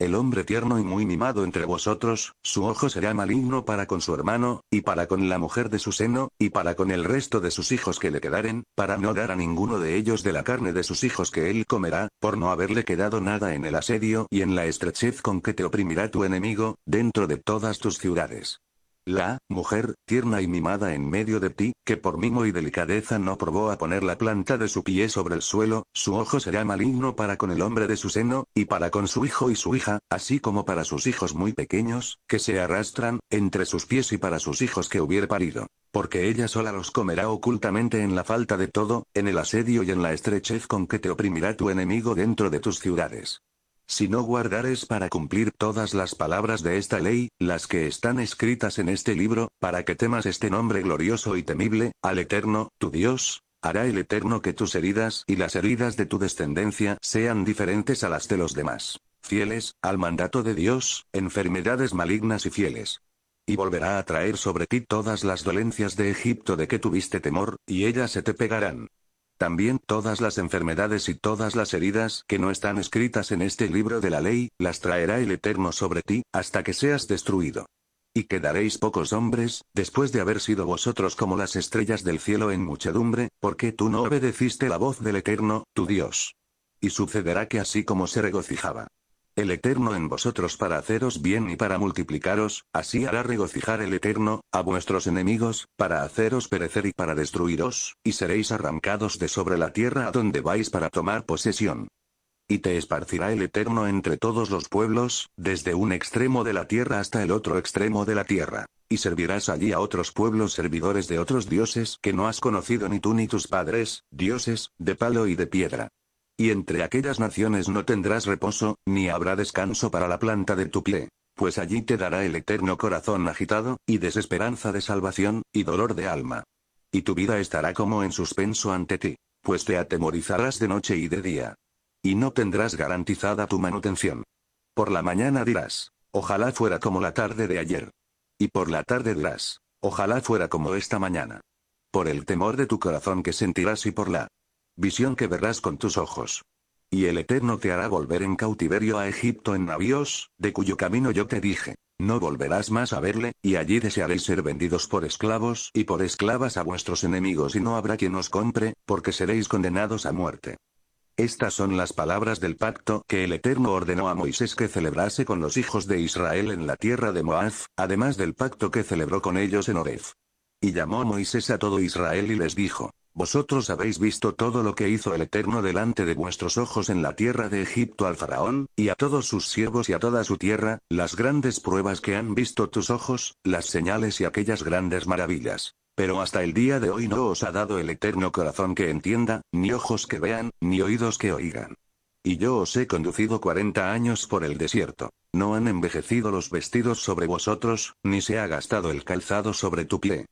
el hombre tierno y muy mimado entre vosotros, su ojo será maligno para con su hermano, y para con la mujer de su seno, y para con el resto de sus hijos que le quedaren, para no dar a ninguno de ellos de la carne de sus hijos que él comerá, por no haberle quedado nada en el asedio y en la estrechez con que te oprimirá tu enemigo, dentro de todas tus ciudades la mujer, tierna y mimada en medio de ti, que por mimo y delicadeza no probó a poner la planta de su pie sobre el suelo, su ojo será maligno para con el hombre de su seno, y para con su hijo y su hija, así como para sus hijos muy pequeños, que se arrastran, entre sus pies y para sus hijos que hubiere parido. Porque ella sola los comerá ocultamente en la falta de todo, en el asedio y en la estrechez con que te oprimirá tu enemigo dentro de tus ciudades. Si no guardares para cumplir todas las palabras de esta ley, las que están escritas en este libro, para que temas este nombre glorioso y temible, al Eterno, tu Dios, hará el Eterno que tus heridas y las heridas de tu descendencia sean diferentes a las de los demás. Fieles, al mandato de Dios, enfermedades malignas y fieles. Y volverá a traer sobre ti todas las dolencias de Egipto de que tuviste temor, y ellas se te pegarán. También todas las enfermedades y todas las heridas que no están escritas en este libro de la ley, las traerá el Eterno sobre ti, hasta que seas destruido. Y quedaréis pocos hombres, después de haber sido vosotros como las estrellas del cielo en muchedumbre, porque tú no obedeciste la voz del Eterno, tu Dios. Y sucederá que así como se regocijaba el Eterno en vosotros para haceros bien y para multiplicaros, así hará regocijar el Eterno, a vuestros enemigos, para haceros perecer y para destruiros, y seréis arrancados de sobre la tierra a donde vais para tomar posesión. Y te esparcirá el Eterno entre todos los pueblos, desde un extremo de la tierra hasta el otro extremo de la tierra. Y servirás allí a otros pueblos servidores de otros dioses que no has conocido ni tú ni tus padres, dioses, de palo y de piedra. Y entre aquellas naciones no tendrás reposo, ni habrá descanso para la planta de tu pie. Pues allí te dará el eterno corazón agitado, y desesperanza de salvación, y dolor de alma. Y tu vida estará como en suspenso ante ti, pues te atemorizarás de noche y de día. Y no tendrás garantizada tu manutención. Por la mañana dirás, ojalá fuera como la tarde de ayer. Y por la tarde dirás, ojalá fuera como esta mañana. Por el temor de tu corazón que sentirás y por la Visión que verás con tus ojos. Y el Eterno te hará volver en cautiverio a Egipto en navíos, de cuyo camino yo te dije. No volverás más a verle, y allí desearéis ser vendidos por esclavos y por esclavas a vuestros enemigos y no habrá quien os compre, porque seréis condenados a muerte. Estas son las palabras del pacto que el Eterno ordenó a Moisés que celebrase con los hijos de Israel en la tierra de Moab, además del pacto que celebró con ellos en Oref. Y llamó Moisés a todo Israel y les dijo, vosotros habéis visto todo lo que hizo el Eterno delante de vuestros ojos en la tierra de Egipto al faraón, y a todos sus siervos y a toda su tierra, las grandes pruebas que han visto tus ojos, las señales y aquellas grandes maravillas. Pero hasta el día de hoy no os ha dado el Eterno corazón que entienda, ni ojos que vean, ni oídos que oigan. Y yo os he conducido cuarenta años por el desierto. No han envejecido los vestidos sobre vosotros, ni se ha gastado el calzado sobre tu pie.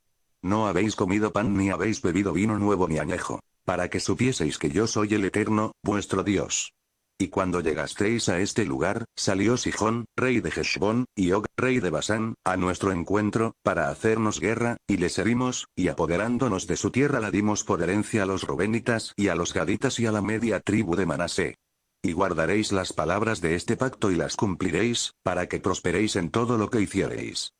No habéis comido pan ni habéis bebido vino nuevo ni añejo. Para que supieseis que yo soy el Eterno, vuestro Dios. Y cuando llegasteis a este lugar, salió Sijón, rey de Heshbón, y Og, rey de Basán, a nuestro encuentro, para hacernos guerra, y les herimos, y apoderándonos de su tierra la dimos por herencia a los Rubénitas y a los Gaditas y a la media tribu de Manasé. Y guardaréis las palabras de este pacto y las cumpliréis, para que prosperéis en todo lo que hiciereis.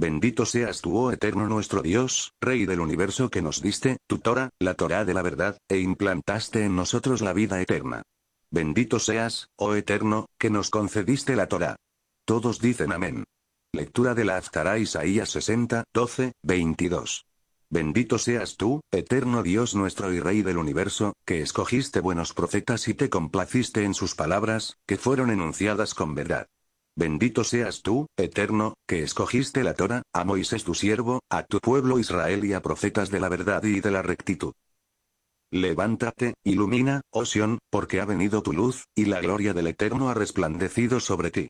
Bendito seas tú, oh eterno nuestro Dios, Rey del universo que nos diste, tu Torah, la Torah de la verdad, e implantaste en nosotros la vida eterna. Bendito seas, oh eterno, que nos concediste la Torah. Todos dicen amén. Lectura de la Azcará Isaías 60, 12, 22. Bendito seas tú, eterno Dios nuestro y Rey del universo, que escogiste buenos profetas y te complaciste en sus palabras, que fueron enunciadas con verdad. Bendito seas tú, Eterno, que escogiste la Torah, a Moisés tu siervo, a tu pueblo Israel y a profetas de la verdad y de la rectitud. Levántate, ilumina, oh Sión, porque ha venido tu luz, y la gloria del Eterno ha resplandecido sobre ti.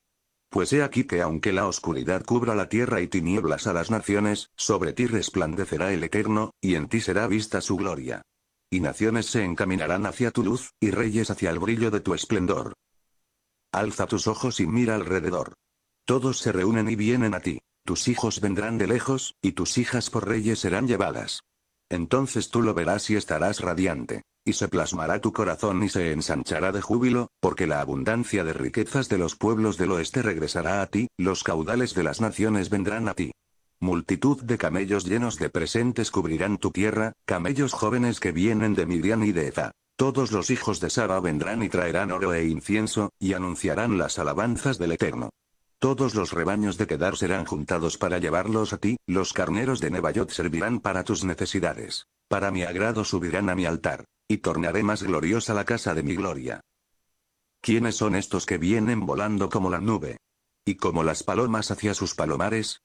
Pues he aquí que aunque la oscuridad cubra la tierra y tinieblas a las naciones, sobre ti resplandecerá el Eterno, y en ti será vista su gloria. Y naciones se encaminarán hacia tu luz, y reyes hacia el brillo de tu esplendor. Alza tus ojos y mira alrededor. Todos se reúnen y vienen a ti. Tus hijos vendrán de lejos, y tus hijas por reyes serán llevadas. Entonces tú lo verás y estarás radiante. Y se plasmará tu corazón y se ensanchará de júbilo, porque la abundancia de riquezas de los pueblos del oeste regresará a ti, los caudales de las naciones vendrán a ti. Multitud de camellos llenos de presentes cubrirán tu tierra, camellos jóvenes que vienen de Midian y de Eda. Todos los hijos de Saba vendrán y traerán oro e incienso, y anunciarán las alabanzas del Eterno. Todos los rebaños de Kedar serán juntados para llevarlos a ti, los carneros de Nebayot servirán para tus necesidades. Para mi agrado subirán a mi altar, y tornaré más gloriosa la casa de mi gloria. ¿Quiénes son estos que vienen volando como la nube? Y como las palomas hacia sus palomares,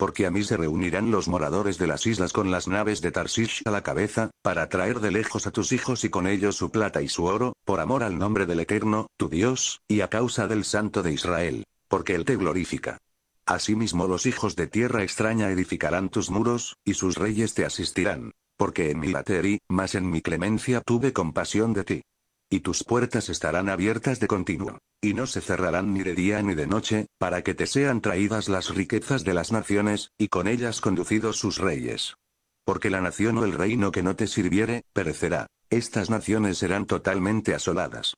porque a mí se reunirán los moradores de las islas con las naves de Tarsish a la cabeza, para traer de lejos a tus hijos y con ellos su plata y su oro, por amor al nombre del Eterno, tu Dios, y a causa del Santo de Israel, porque Él te glorifica. Asimismo los hijos de tierra extraña edificarán tus muros, y sus reyes te asistirán, porque en mi laterí, mas en mi clemencia tuve compasión de ti. Y tus puertas estarán abiertas de continuo. Y no se cerrarán ni de día ni de noche, para que te sean traídas las riquezas de las naciones, y con ellas conducidos sus reyes. Porque la nación o el reino que no te sirviere, perecerá. Estas naciones serán totalmente asoladas.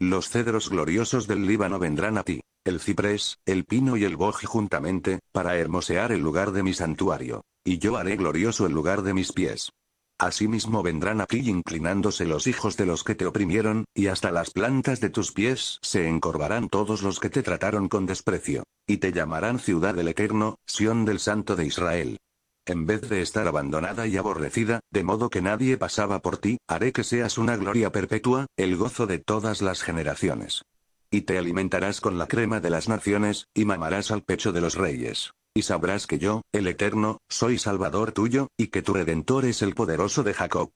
Los cedros gloriosos del Líbano vendrán a ti, el ciprés, el pino y el boj juntamente, para hermosear el lugar de mi santuario. Y yo haré glorioso el lugar de mis pies. Asimismo vendrán aquí inclinándose los hijos de los que te oprimieron, y hasta las plantas de tus pies se encorvarán todos los que te trataron con desprecio. Y te llamarán ciudad del Eterno, Sión del Santo de Israel. En vez de estar abandonada y aborrecida, de modo que nadie pasaba por ti, haré que seas una gloria perpetua, el gozo de todas las generaciones. Y te alimentarás con la crema de las naciones, y mamarás al pecho de los reyes y sabrás que yo, el Eterno, soy Salvador tuyo, y que tu Redentor es el poderoso de Jacob.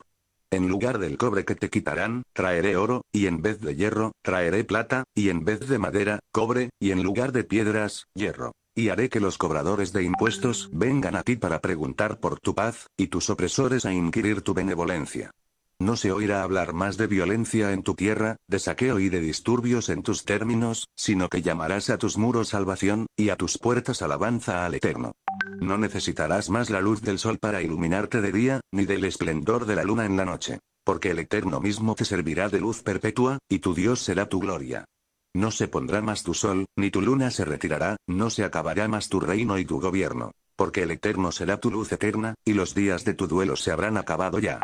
En lugar del cobre que te quitarán, traeré oro, y en vez de hierro, traeré plata, y en vez de madera, cobre, y en lugar de piedras, hierro. Y haré que los cobradores de impuestos vengan a ti para preguntar por tu paz, y tus opresores a inquirir tu benevolencia. No se oirá hablar más de violencia en tu tierra, de saqueo y de disturbios en tus términos, sino que llamarás a tus muros salvación, y a tus puertas alabanza al Eterno. No necesitarás más la luz del sol para iluminarte de día, ni del esplendor de la luna en la noche. Porque el Eterno mismo te servirá de luz perpetua, y tu Dios será tu gloria. No se pondrá más tu sol, ni tu luna se retirará, no se acabará más tu reino y tu gobierno porque el eterno será tu luz eterna, y los días de tu duelo se habrán acabado ya.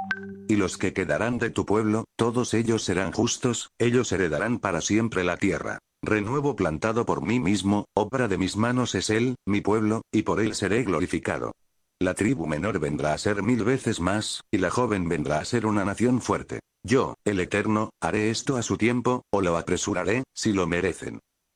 Y los que quedarán de tu pueblo, todos ellos serán justos, ellos heredarán para siempre la tierra. Renuevo plantado por mí mismo, obra de mis manos es él, mi pueblo, y por él seré glorificado. La tribu menor vendrá a ser mil veces más, y la joven vendrá a ser una nación fuerte. Yo, el Eterno, haré esto a su tiempo, o lo apresuraré, si lo merecen.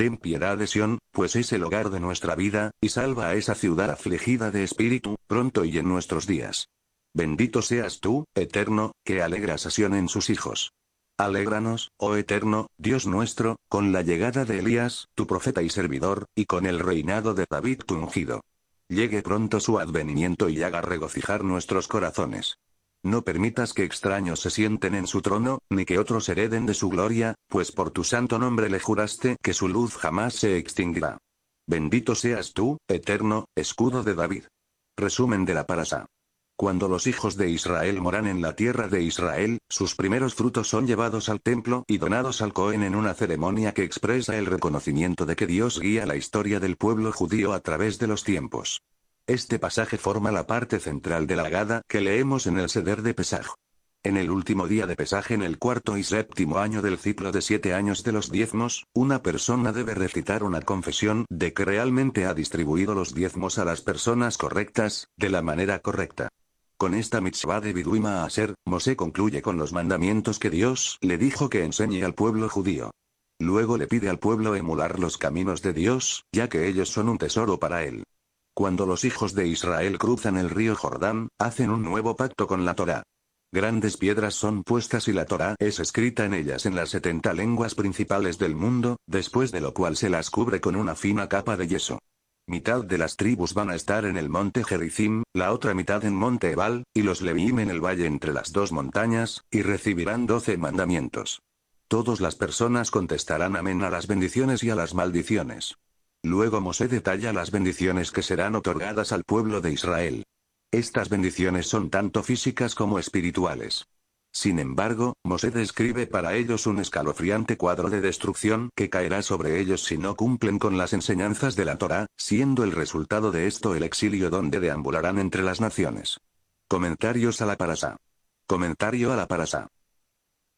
Ten piedad de Sion, pues es el hogar de nuestra vida, y salva a esa ciudad afligida de espíritu, pronto y en nuestros días. Bendito seas tú, Eterno, que alegras a en sus hijos. Alégranos, oh Eterno, Dios nuestro, con la llegada de Elías, tu profeta y servidor, y con el reinado de David tu ungido. Llegue pronto su advenimiento y haga regocijar nuestros corazones. No permitas que extraños se sienten en su trono, ni que otros hereden de su gloria, pues por tu santo nombre le juraste que su luz jamás se extinguirá. Bendito seas tú, eterno, escudo de David. Resumen de la parasa. Cuando los hijos de Israel moran en la tierra de Israel, sus primeros frutos son llevados al templo y donados al Cohen en una ceremonia que expresa el reconocimiento de que Dios guía la historia del pueblo judío a través de los tiempos. Este pasaje forma la parte central de la Hagada que leemos en el Seder de Pesaj. En el último día de pesaje en el cuarto y séptimo año del ciclo de siete años de los diezmos, una persona debe recitar una confesión de que realmente ha distribuido los diezmos a las personas correctas, de la manera correcta. Con esta mitzvah de Biduima a ser, Mosé concluye con los mandamientos que Dios le dijo que enseñe al pueblo judío. Luego le pide al pueblo emular los caminos de Dios, ya que ellos son un tesoro para él. Cuando los hijos de Israel cruzan el río Jordán, hacen un nuevo pacto con la Torá. Grandes piedras son puestas y la Torá es escrita en ellas en las 70 lenguas principales del mundo, después de lo cual se las cubre con una fina capa de yeso. Mitad de las tribus van a estar en el monte Jericim, la otra mitad en monte Ebal, y los Leviim en el valle entre las dos montañas, y recibirán doce mandamientos. Todas las personas contestarán amén a las bendiciones y a las maldiciones. Luego Mosé detalla las bendiciones que serán otorgadas al pueblo de Israel. Estas bendiciones son tanto físicas como espirituales. Sin embargo, Mosé describe para ellos un escalofriante cuadro de destrucción que caerá sobre ellos si no cumplen con las enseñanzas de la Torah, siendo el resultado de esto el exilio donde deambularán entre las naciones. Comentarios a la Parasa. Comentario a la Parasa.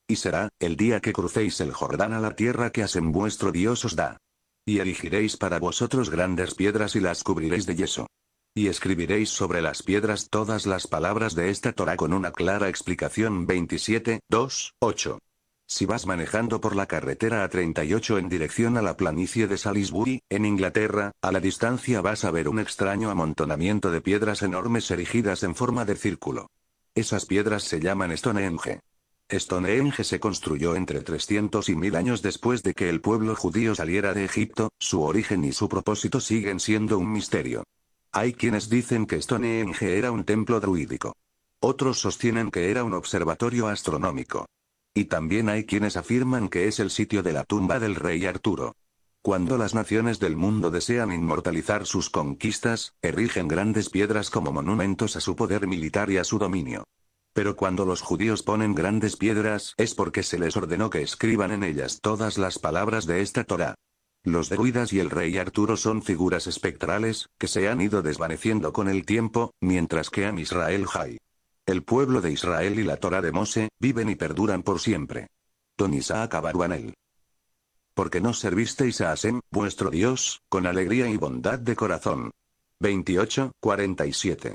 Y será, el día que crucéis el Jordán a la tierra que hacen vuestro Dios os da. Y erigiréis para vosotros grandes piedras y las cubriréis de yeso. Y escribiréis sobre las piedras todas las palabras de esta Torah con una clara explicación 27, 2, 8. Si vas manejando por la carretera a 38 en dirección a la planicie de Salisbury, en Inglaterra, a la distancia vas a ver un extraño amontonamiento de piedras enormes erigidas en forma de círculo. Esas piedras se llaman Stonehenge. Stonehenge se construyó entre 300 y 1000 años después de que el pueblo judío saliera de Egipto, su origen y su propósito siguen siendo un misterio. Hay quienes dicen que Stonehenge era un templo druídico. Otros sostienen que era un observatorio astronómico. Y también hay quienes afirman que es el sitio de la tumba del rey Arturo. Cuando las naciones del mundo desean inmortalizar sus conquistas, erigen grandes piedras como monumentos a su poder militar y a su dominio. Pero cuando los judíos ponen grandes piedras, es porque se les ordenó que escriban en ellas todas las palabras de esta Torah. Los druidas y el rey Arturo son figuras espectrales, que se han ido desvaneciendo con el tiempo, mientras que Am Israel Jai. El pueblo de Israel y la Torah de Mose, viven y perduran por siempre. Tonisa Isaac él. Porque no servisteis a Asem, vuestro Dios, con alegría y bondad de corazón. 28, 47.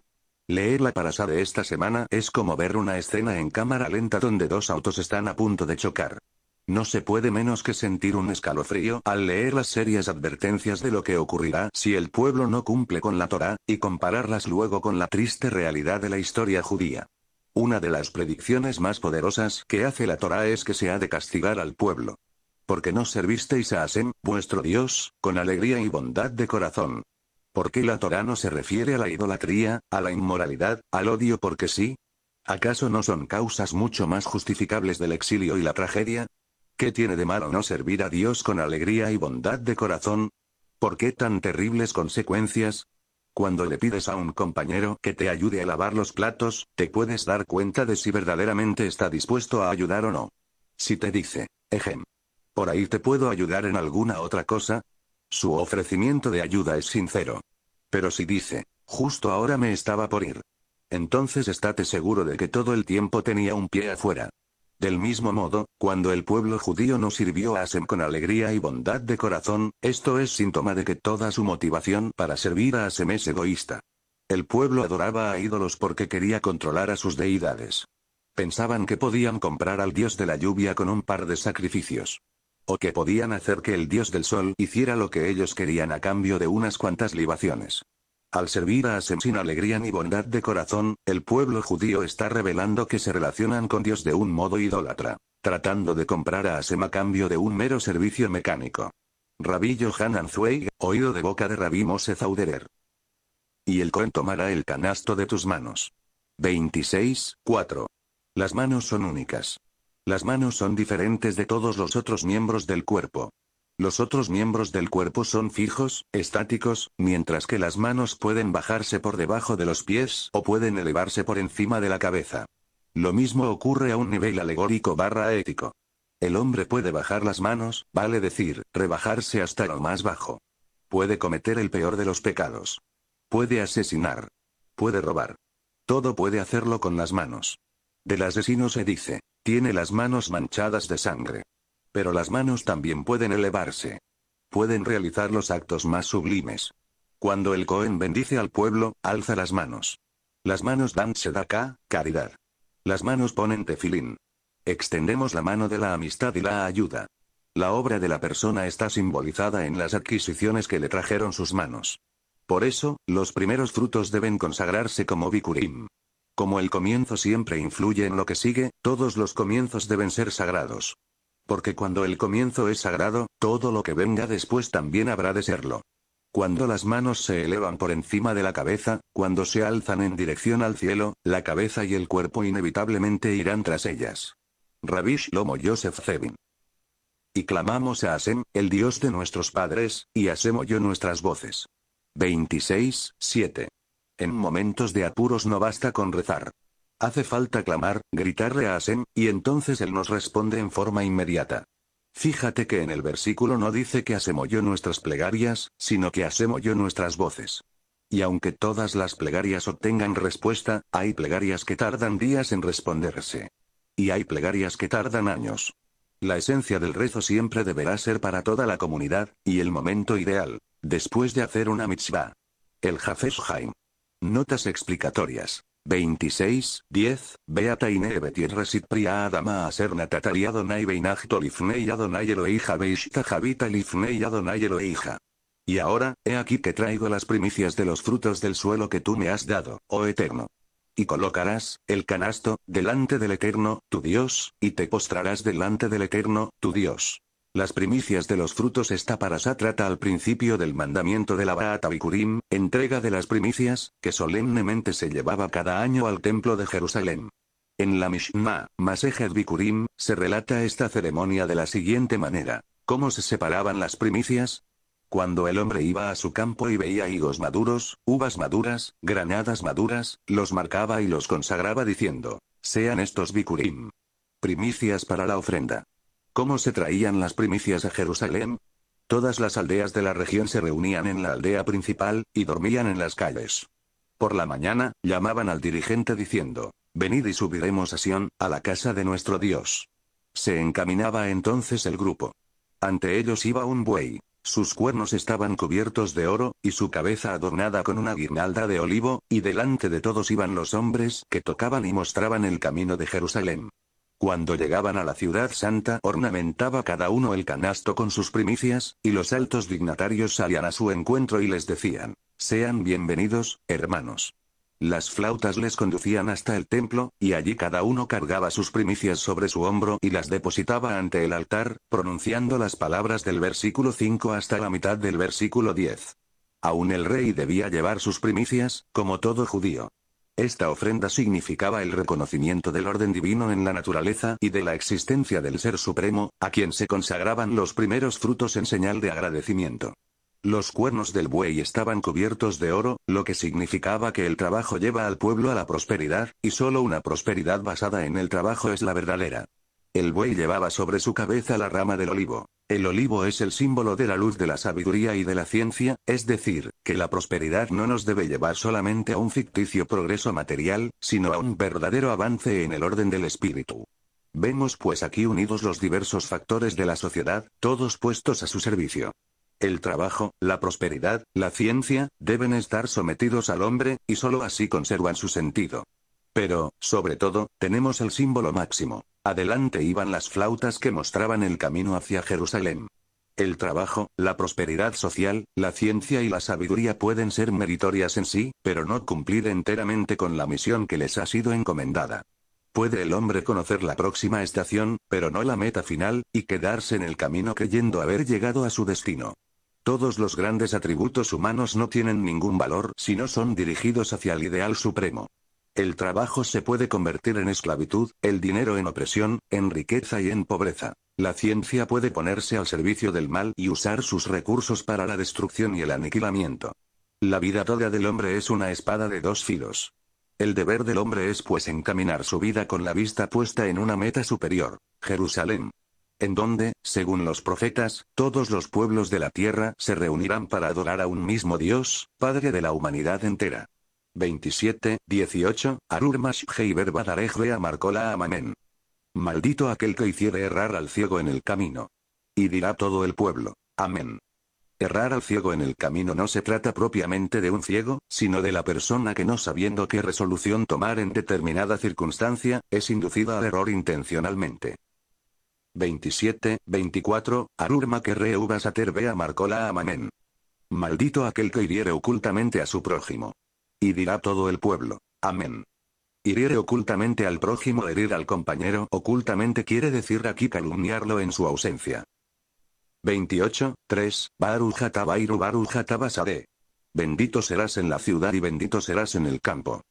Leer la parasa de esta semana es como ver una escena en cámara lenta donde dos autos están a punto de chocar. No se puede menos que sentir un escalofrío al leer las serias advertencias de lo que ocurrirá si el pueblo no cumple con la Torá, y compararlas luego con la triste realidad de la historia judía. Una de las predicciones más poderosas que hace la Torá es que se ha de castigar al pueblo. Porque no servisteis a Hashem, vuestro Dios, con alegría y bondad de corazón, ¿Por qué la Torá no se refiere a la idolatría, a la inmoralidad, al odio porque sí? ¿Acaso no son causas mucho más justificables del exilio y la tragedia? ¿Qué tiene de malo no servir a Dios con alegría y bondad de corazón? ¿Por qué tan terribles consecuencias? Cuando le pides a un compañero que te ayude a lavar los platos, te puedes dar cuenta de si verdaderamente está dispuesto a ayudar o no. Si te dice, ejem, por ahí te puedo ayudar en alguna otra cosa, su ofrecimiento de ayuda es sincero. Pero si dice, justo ahora me estaba por ir. Entonces estate seguro de que todo el tiempo tenía un pie afuera. Del mismo modo, cuando el pueblo judío no sirvió a Asem con alegría y bondad de corazón, esto es síntoma de que toda su motivación para servir a Asem es egoísta. El pueblo adoraba a ídolos porque quería controlar a sus deidades. Pensaban que podían comprar al dios de la lluvia con un par de sacrificios o que podían hacer que el dios del sol hiciera lo que ellos querían a cambio de unas cuantas libaciones. Al servir a Asem sin alegría ni bondad de corazón, el pueblo judío está revelando que se relacionan con Dios de un modo idólatra, tratando de comprar a Asem a cambio de un mero servicio mecánico. Rabí Johan Anzweig, oído de boca de Rabí Mose Zauderer. Y el Cohen tomará el canasto de tus manos. 26, 4. Las manos son únicas. Las manos son diferentes de todos los otros miembros del cuerpo. Los otros miembros del cuerpo son fijos, estáticos, mientras que las manos pueden bajarse por debajo de los pies o pueden elevarse por encima de la cabeza. Lo mismo ocurre a un nivel alegórico barra ético. El hombre puede bajar las manos, vale decir, rebajarse hasta lo más bajo. Puede cometer el peor de los pecados. Puede asesinar. Puede robar. Todo puede hacerlo con las manos. Del asesino se dice, tiene las manos manchadas de sangre. Pero las manos también pueden elevarse. Pueden realizar los actos más sublimes. Cuando el Cohen bendice al pueblo, alza las manos. Las manos dan sedaka, caridad. Las manos ponen tefilín. Extendemos la mano de la amistad y la ayuda. La obra de la persona está simbolizada en las adquisiciones que le trajeron sus manos. Por eso, los primeros frutos deben consagrarse como bikurim. Como el comienzo siempre influye en lo que sigue, todos los comienzos deben ser sagrados. Porque cuando el comienzo es sagrado, todo lo que venga después también habrá de serlo. Cuando las manos se elevan por encima de la cabeza, cuando se alzan en dirección al cielo, la cabeza y el cuerpo inevitablemente irán tras ellas. Ravish Lomo Yosef Zevin. Y clamamos a Asem, el Dios de nuestros padres, y hacemos oyó nuestras voces. 26, 7. En momentos de apuros no basta con rezar. Hace falta clamar, gritarle a Asem, y entonces él nos responde en forma inmediata. Fíjate que en el versículo no dice que hacemos oyó nuestras plegarias, sino que hacemos oyó nuestras voces. Y aunque todas las plegarias obtengan respuesta, hay plegarias que tardan días en responderse. Y hay plegarias que tardan años. La esencia del rezo siempre deberá ser para toda la comunidad, y el momento ideal, después de hacer una mitzvah. El Hafez Haim. Notas explicatorias. 26, 10, Beata Ine Adama Adonai Adonai Beishta Javita Lifnei Y ahora, he aquí que traigo las primicias de los frutos del suelo que tú me has dado, oh Eterno. Y colocarás, el canasto, delante del Eterno, tu Dios, y te postrarás delante del Eterno, tu Dios. Las primicias de los frutos está para Sátrata al principio del mandamiento de la Baata Bikurim, entrega de las primicias, que solemnemente se llevaba cada año al templo de Jerusalén. En la Mishnah, Masejet Bikurim, se relata esta ceremonia de la siguiente manera. ¿Cómo se separaban las primicias? Cuando el hombre iba a su campo y veía higos maduros, uvas maduras, granadas maduras, los marcaba y los consagraba diciendo, sean estos Bikurim. Primicias para la ofrenda. ¿Cómo se traían las primicias a Jerusalén? Todas las aldeas de la región se reunían en la aldea principal, y dormían en las calles. Por la mañana, llamaban al dirigente diciendo, Venid y subiremos a Sión, a la casa de nuestro Dios. Se encaminaba entonces el grupo. Ante ellos iba un buey. Sus cuernos estaban cubiertos de oro, y su cabeza adornada con una guirnalda de olivo, y delante de todos iban los hombres que tocaban y mostraban el camino de Jerusalén. Cuando llegaban a la ciudad santa ornamentaba cada uno el canasto con sus primicias, y los altos dignatarios salían a su encuentro y les decían, sean bienvenidos, hermanos. Las flautas les conducían hasta el templo, y allí cada uno cargaba sus primicias sobre su hombro y las depositaba ante el altar, pronunciando las palabras del versículo 5 hasta la mitad del versículo 10. Aún el rey debía llevar sus primicias, como todo judío. Esta ofrenda significaba el reconocimiento del orden divino en la naturaleza y de la existencia del Ser Supremo, a quien se consagraban los primeros frutos en señal de agradecimiento. Los cuernos del buey estaban cubiertos de oro, lo que significaba que el trabajo lleva al pueblo a la prosperidad, y solo una prosperidad basada en el trabajo es la verdadera. El buey llevaba sobre su cabeza la rama del olivo. El olivo es el símbolo de la luz de la sabiduría y de la ciencia, es decir, que la prosperidad no nos debe llevar solamente a un ficticio progreso material, sino a un verdadero avance en el orden del espíritu. Vemos pues aquí unidos los diversos factores de la sociedad, todos puestos a su servicio. El trabajo, la prosperidad, la ciencia, deben estar sometidos al hombre, y sólo así conservan su sentido. Pero, sobre todo, tenemos el símbolo máximo. Adelante iban las flautas que mostraban el camino hacia Jerusalén. El trabajo, la prosperidad social, la ciencia y la sabiduría pueden ser meritorias en sí, pero no cumplir enteramente con la misión que les ha sido encomendada. Puede el hombre conocer la próxima estación, pero no la meta final, y quedarse en el camino creyendo haber llegado a su destino. Todos los grandes atributos humanos no tienen ningún valor si no son dirigidos hacia el ideal supremo. El trabajo se puede convertir en esclavitud, el dinero en opresión, en riqueza y en pobreza. La ciencia puede ponerse al servicio del mal y usar sus recursos para la destrucción y el aniquilamiento. La vida toda del hombre es una espada de dos filos. El deber del hombre es pues encaminar su vida con la vista puesta en una meta superior, Jerusalén. En donde, según los profetas, todos los pueblos de la tierra se reunirán para adorar a un mismo Dios, Padre de la humanidad entera. 27, 18, Arurma Heiber Badarejbea marcó la Amamen. Maldito aquel que hiciere errar al ciego en el camino. Y dirá todo el pueblo. Amén. Errar al ciego en el camino no se trata propiamente de un ciego, sino de la persona que no sabiendo qué resolución tomar en determinada circunstancia, es inducida al error intencionalmente. 27, 24, Arurma que reubas a marcó amamen. Maldito aquel que hiriere ocultamente a su prójimo. Y dirá todo el pueblo. Amén. Herir ocultamente al prójimo, herir al compañero ocultamente quiere decir aquí calumniarlo en su ausencia. 28, 3, Barujatabairu barujatabasare. Bendito serás en la ciudad y bendito serás en el campo.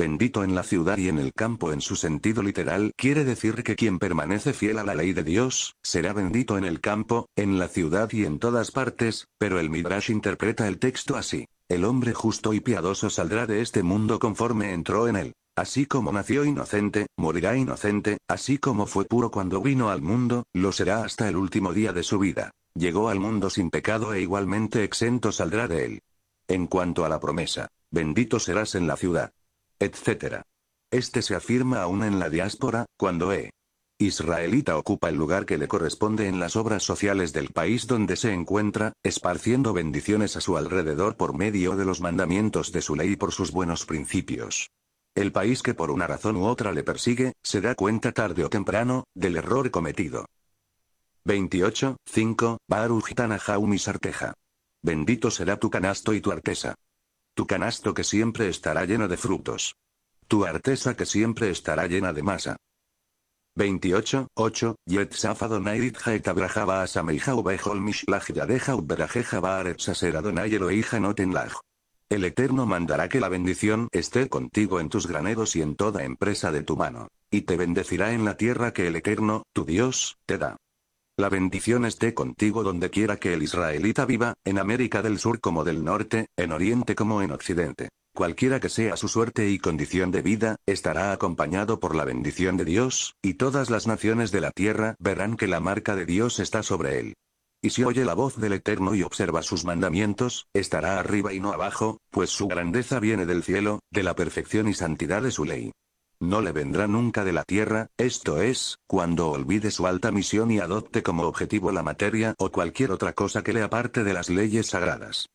Bendito en la ciudad y en el campo en su sentido literal quiere decir que quien permanece fiel a la ley de Dios, será bendito en el campo, en la ciudad y en todas partes, pero el Midrash interpreta el texto así. El hombre justo y piadoso saldrá de este mundo conforme entró en él. Así como nació inocente, morirá inocente, así como fue puro cuando vino al mundo, lo será hasta el último día de su vida. Llegó al mundo sin pecado e igualmente exento saldrá de él. En cuanto a la promesa, bendito serás en la ciudad etc. Este se afirma aún en la diáspora, cuando E. Israelita ocupa el lugar que le corresponde en las obras sociales del país donde se encuentra, esparciendo bendiciones a su alrededor por medio de los mandamientos de su ley y por sus buenos principios. El país que por una razón u otra le persigue, se da cuenta tarde o temprano, del error cometido. 28:5 5, Baruch Sarteja. Bendito será tu canasto y tu artesa. Tu canasto que siempre estará lleno de frutos. Tu artesa que siempre estará llena de masa. 28, 8, Yet El Eterno mandará que la bendición esté contigo en tus graneros y en toda empresa de tu mano. Y te bendecirá en la tierra que el Eterno, tu Dios, te da. La bendición esté contigo donde quiera que el israelita viva, en América del Sur como del Norte, en Oriente como en Occidente. Cualquiera que sea su suerte y condición de vida, estará acompañado por la bendición de Dios, y todas las naciones de la tierra verán que la marca de Dios está sobre él. Y si oye la voz del Eterno y observa sus mandamientos, estará arriba y no abajo, pues su grandeza viene del cielo, de la perfección y santidad de su ley. No le vendrá nunca de la Tierra, esto es, cuando olvide su alta misión y adopte como objetivo la materia o cualquier otra cosa que le aparte de las leyes sagradas.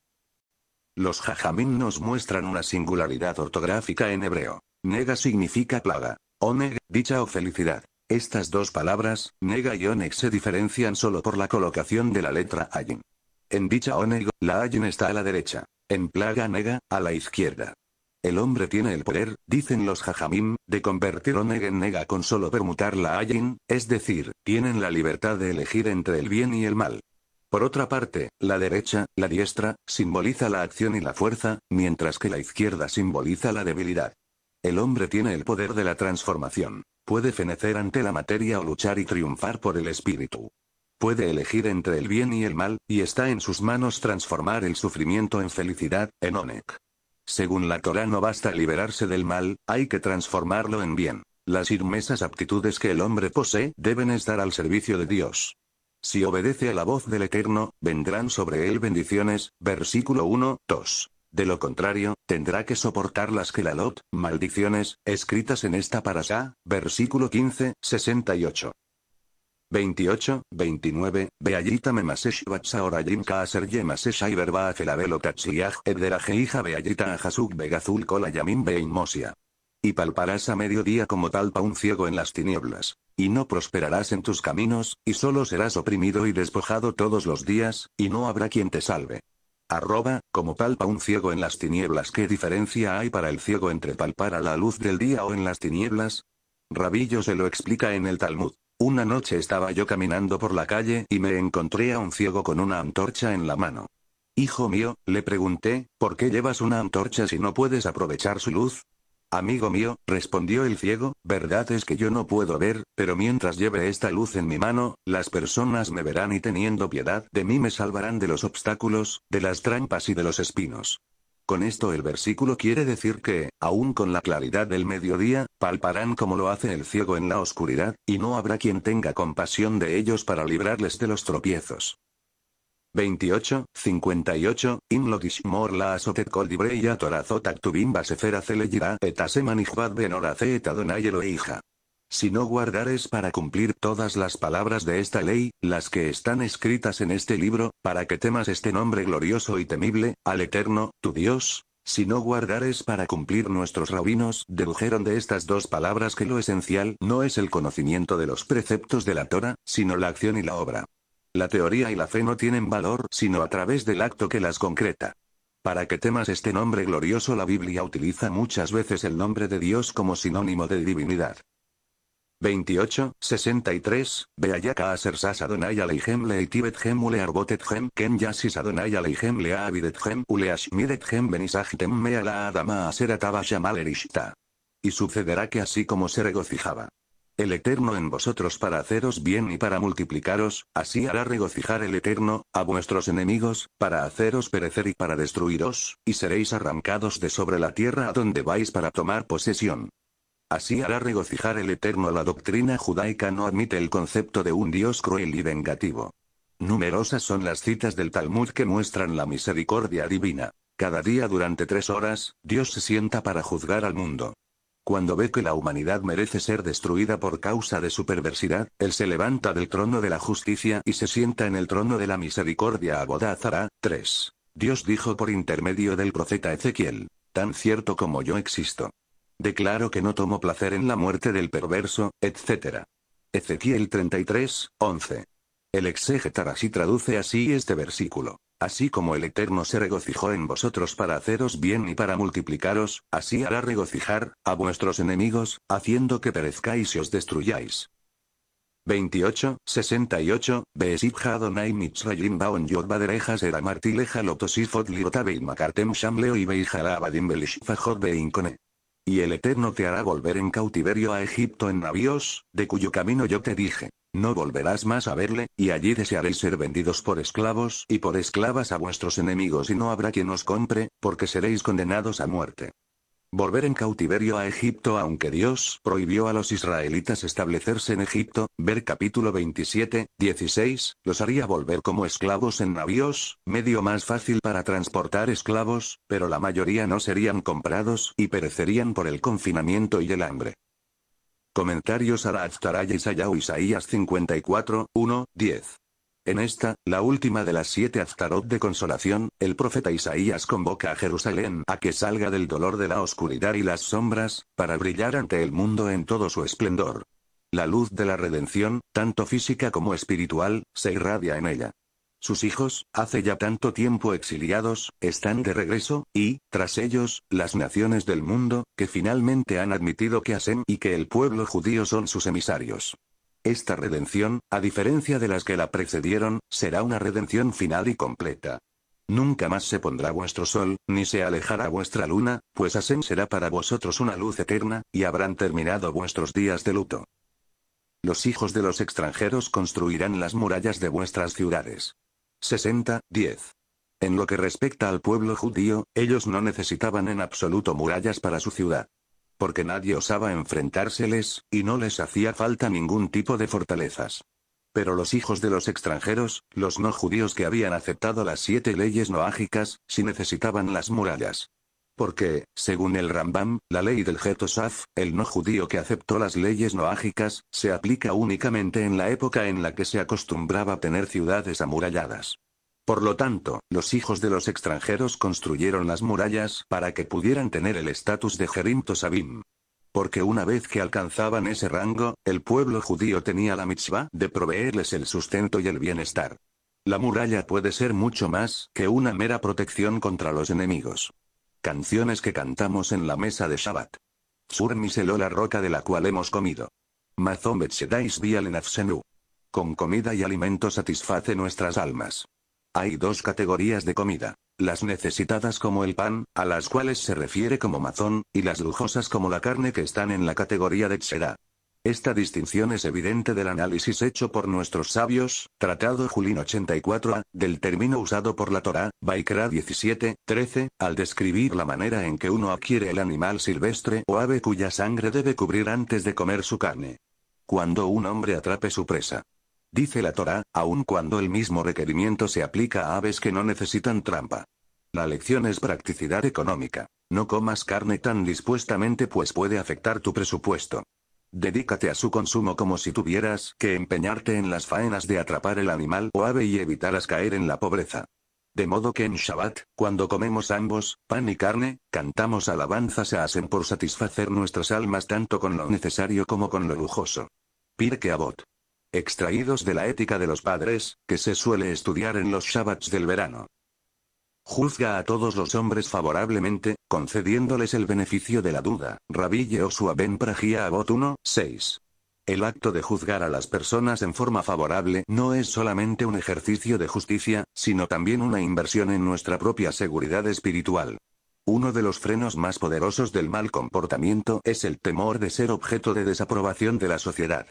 Los jajamín nos muestran una singularidad ortográfica en hebreo. Nega significa plaga. Oneg, dicha o felicidad. Estas dos palabras, nega y oneg, se diferencian solo por la colocación de la letra ayin. En dicha oneg, la ayin está a la derecha. En plaga nega, a la izquierda. El hombre tiene el poder, dicen los Jajamim, de convertir Oneg en Nega con solo permutar la Ayin, es decir, tienen la libertad de elegir entre el bien y el mal. Por otra parte, la derecha, la diestra, simboliza la acción y la fuerza, mientras que la izquierda simboliza la debilidad. El hombre tiene el poder de la transformación. Puede fenecer ante la materia o luchar y triunfar por el espíritu. Puede elegir entre el bien y el mal, y está en sus manos transformar el sufrimiento en felicidad, en Oneg. Según la Torah, no basta liberarse del mal, hay que transformarlo en bien. Las inmensas aptitudes que el hombre posee deben estar al servicio de Dios. Si obedece a la voz del Eterno, vendrán sobre él bendiciones, versículo 1, 2. De lo contrario, tendrá que soportar las que la lot, maldiciones, escritas en esta parasá, versículo 15, 68. 28, 29, Beallita Memasesh Batsaora ka Aserye Masesh Iberba Afelabelo Ederaje hija Beallita Ajasuk Begazul Kola Yamin mosia. Y palparás a mediodía como talpa un ciego en las tinieblas. Y no prosperarás en tus caminos, y solo serás oprimido y despojado todos los días, y no habrá quien te salve. Arroba, como palpa un ciego en las tinieblas. ¿Qué diferencia hay para el ciego entre palpar a la luz del día o en las tinieblas? Rabillo se lo explica en el Talmud. Una noche estaba yo caminando por la calle y me encontré a un ciego con una antorcha en la mano. Hijo mío, le pregunté, ¿por qué llevas una antorcha si no puedes aprovechar su luz? Amigo mío, respondió el ciego, verdad es que yo no puedo ver, pero mientras lleve esta luz en mi mano, las personas me verán y teniendo piedad de mí me salvarán de los obstáculos, de las trampas y de los espinos. Con esto el versículo quiere decir que, aun con la claridad del mediodía, palparán como lo hace el ciego en la oscuridad, y no habrá quien tenga compasión de ellos para librarles de los tropiezos. 28, 58, In Dishmor la asotet kol dibrei atorazot sefera basefera celeyira benora manijbad ben etadonayelo hija si no guardares para cumplir todas las palabras de esta ley, las que están escritas en este libro, para que temas este nombre glorioso y temible, al Eterno, tu Dios, si no guardares para cumplir nuestros rabinos, dedujeron de estas dos palabras que lo esencial no es el conocimiento de los preceptos de la Torah, sino la acción y la obra. La teoría y la fe no tienen valor sino a través del acto que las concreta. Para que temas este nombre glorioso la Biblia utiliza muchas veces el nombre de Dios como sinónimo de divinidad. 28, 63, Beayaka Asersas Adonai Aleihem Leitibet Ule Gem Ken Yasis Adonai Aleihem Ule Gem Uleashmidet Gem Benisajtem Meala Adama Aserataba Shamal Erishta. Y sucederá que así como se regocijaba el Eterno en vosotros para haceros bien y para multiplicaros, así hará regocijar el Eterno, a vuestros enemigos, para haceros perecer y para destruiros, y seréis arrancados de sobre la tierra a donde vais para tomar posesión. Así hará regocijar el Eterno la doctrina judaica no admite el concepto de un Dios cruel y vengativo. Numerosas son las citas del Talmud que muestran la misericordia divina. Cada día durante tres horas, Dios se sienta para juzgar al mundo. Cuando ve que la humanidad merece ser destruida por causa de su perversidad, Él se levanta del trono de la justicia y se sienta en el trono de la misericordia. Abodazara, 3. Dios dijo por intermedio del profeta Ezequiel, tan cierto como yo existo, Declaro que no tomo placer en la muerte del perverso, etc. Ezequiel 33, 11. El exegetar así traduce así este versículo. Así como el Eterno se regocijó en vosotros para haceros bien y para multiplicaros, así hará regocijar, a vuestros enemigos, haciendo que perezcáis y os destruyáis. 28, 68, Beesib Hadonai Baon Era Shamleo y Beinkone. Y el Eterno te hará volver en cautiverio a Egipto en navíos, de cuyo camino yo te dije. No volverás más a verle, y allí desearéis ser vendidos por esclavos y por esclavas a vuestros enemigos y no habrá quien os compre, porque seréis condenados a muerte volver en cautiverio a Egipto aunque Dios prohibió a los israelitas establecerse en Egipto, ver capítulo 27, 16, los haría volver como esclavos en navíos, medio más fácil para transportar esclavos, pero la mayoría no serían comprados y perecerían por el confinamiento y el hambre. Comentarios a la Isaías 54, 1, 10. En esta, la última de las siete Aftarot de consolación, el profeta Isaías convoca a Jerusalén a que salga del dolor de la oscuridad y las sombras, para brillar ante el mundo en todo su esplendor. La luz de la redención, tanto física como espiritual, se irradia en ella. Sus hijos, hace ya tanto tiempo exiliados, están de regreso, y, tras ellos, las naciones del mundo, que finalmente han admitido que Hashem y que el pueblo judío son sus emisarios. Esta redención, a diferencia de las que la precedieron, será una redención final y completa. Nunca más se pondrá vuestro sol, ni se alejará vuestra luna, pues asen será para vosotros una luz eterna, y habrán terminado vuestros días de luto. Los hijos de los extranjeros construirán las murallas de vuestras ciudades. 60, 10. En lo que respecta al pueblo judío, ellos no necesitaban en absoluto murallas para su ciudad porque nadie osaba enfrentárseles, y no les hacía falta ningún tipo de fortalezas. Pero los hijos de los extranjeros, los no judíos que habían aceptado las siete leyes noágicas, sí necesitaban las murallas. Porque, según el Rambam, la ley del Getosaf, el no judío que aceptó las leyes noágicas, se aplica únicamente en la época en la que se acostumbraba tener ciudades amuralladas. Por lo tanto, los hijos de los extranjeros construyeron las murallas para que pudieran tener el estatus de Jerim Tosabim. Porque una vez que alcanzaban ese rango, el pueblo judío tenía la mitzvah de proveerles el sustento y el bienestar. La muralla puede ser mucho más que una mera protección contra los enemigos. Canciones que cantamos en la mesa de Shabbat. Sur miseló la roca de la cual hemos comido. Mazom sedais vial en Con comida y alimento satisface nuestras almas. Hay dos categorías de comida. Las necesitadas como el pan, a las cuales se refiere como mazón, y las lujosas como la carne que están en la categoría de tserá. Esta distinción es evidente del análisis hecho por nuestros sabios, Tratado Julín 84a, del término usado por la Torá, Baikra 17, 13, al describir la manera en que uno adquiere el animal silvestre o ave cuya sangre debe cubrir antes de comer su carne. Cuando un hombre atrape su presa, dice la Torah, aun cuando el mismo requerimiento se aplica a aves que no necesitan trampa. La lección es practicidad económica. No comas carne tan dispuestamente pues puede afectar tu presupuesto. Dedícate a su consumo como si tuvieras que empeñarte en las faenas de atrapar el animal o ave y evitaras caer en la pobreza. De modo que en Shabbat, cuando comemos ambos, pan y carne, cantamos alabanzas a Asen por satisfacer nuestras almas tanto con lo necesario como con lo lujoso. Pirke Avot extraídos de la ética de los padres, que se suele estudiar en los Shabbats del verano. Juzga a todos los hombres favorablemente, concediéndoles el beneficio de la duda. Rabí Yehoshua Ben Prajia Abot 1, 6. El acto de juzgar a las personas en forma favorable no es solamente un ejercicio de justicia, sino también una inversión en nuestra propia seguridad espiritual. Uno de los frenos más poderosos del mal comportamiento es el temor de ser objeto de desaprobación de la sociedad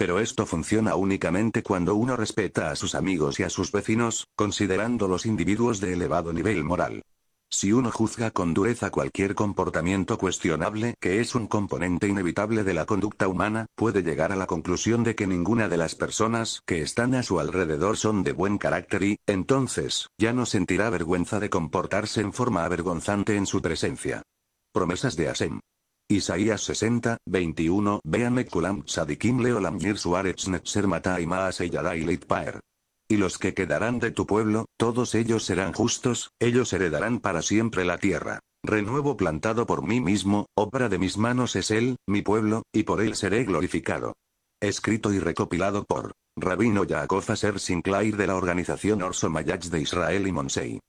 pero esto funciona únicamente cuando uno respeta a sus amigos y a sus vecinos, considerando los individuos de elevado nivel moral. Si uno juzga con dureza cualquier comportamiento cuestionable que es un componente inevitable de la conducta humana, puede llegar a la conclusión de que ninguna de las personas que están a su alrededor son de buen carácter y, entonces, ya no sentirá vergüenza de comportarse en forma avergonzante en su presencia. Promesas de Asem. Isaías 60, 21 Véame Kulam Sadikim Leolam Netzer Y los que quedarán de tu pueblo, todos ellos serán justos, ellos heredarán para siempre la tierra. Renuevo plantado por mí mismo, obra de mis manos es él, mi pueblo, y por él seré glorificado. Escrito y recopilado por Rabino Yaakov Aser Sinclair de la organización Orso Mayach de Israel y Monsei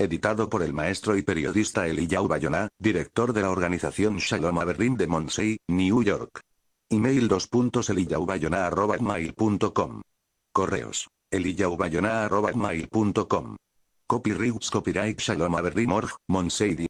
editado por el maestro y periodista Eliyahu Bayona, director de la organización Shalom Aberdeen de Monsey, New York. Email 2.eliyahubayona.com. Correos. eliyahubayona.com. Copyrights Copyright Shalom Aberdeen Org, Monsey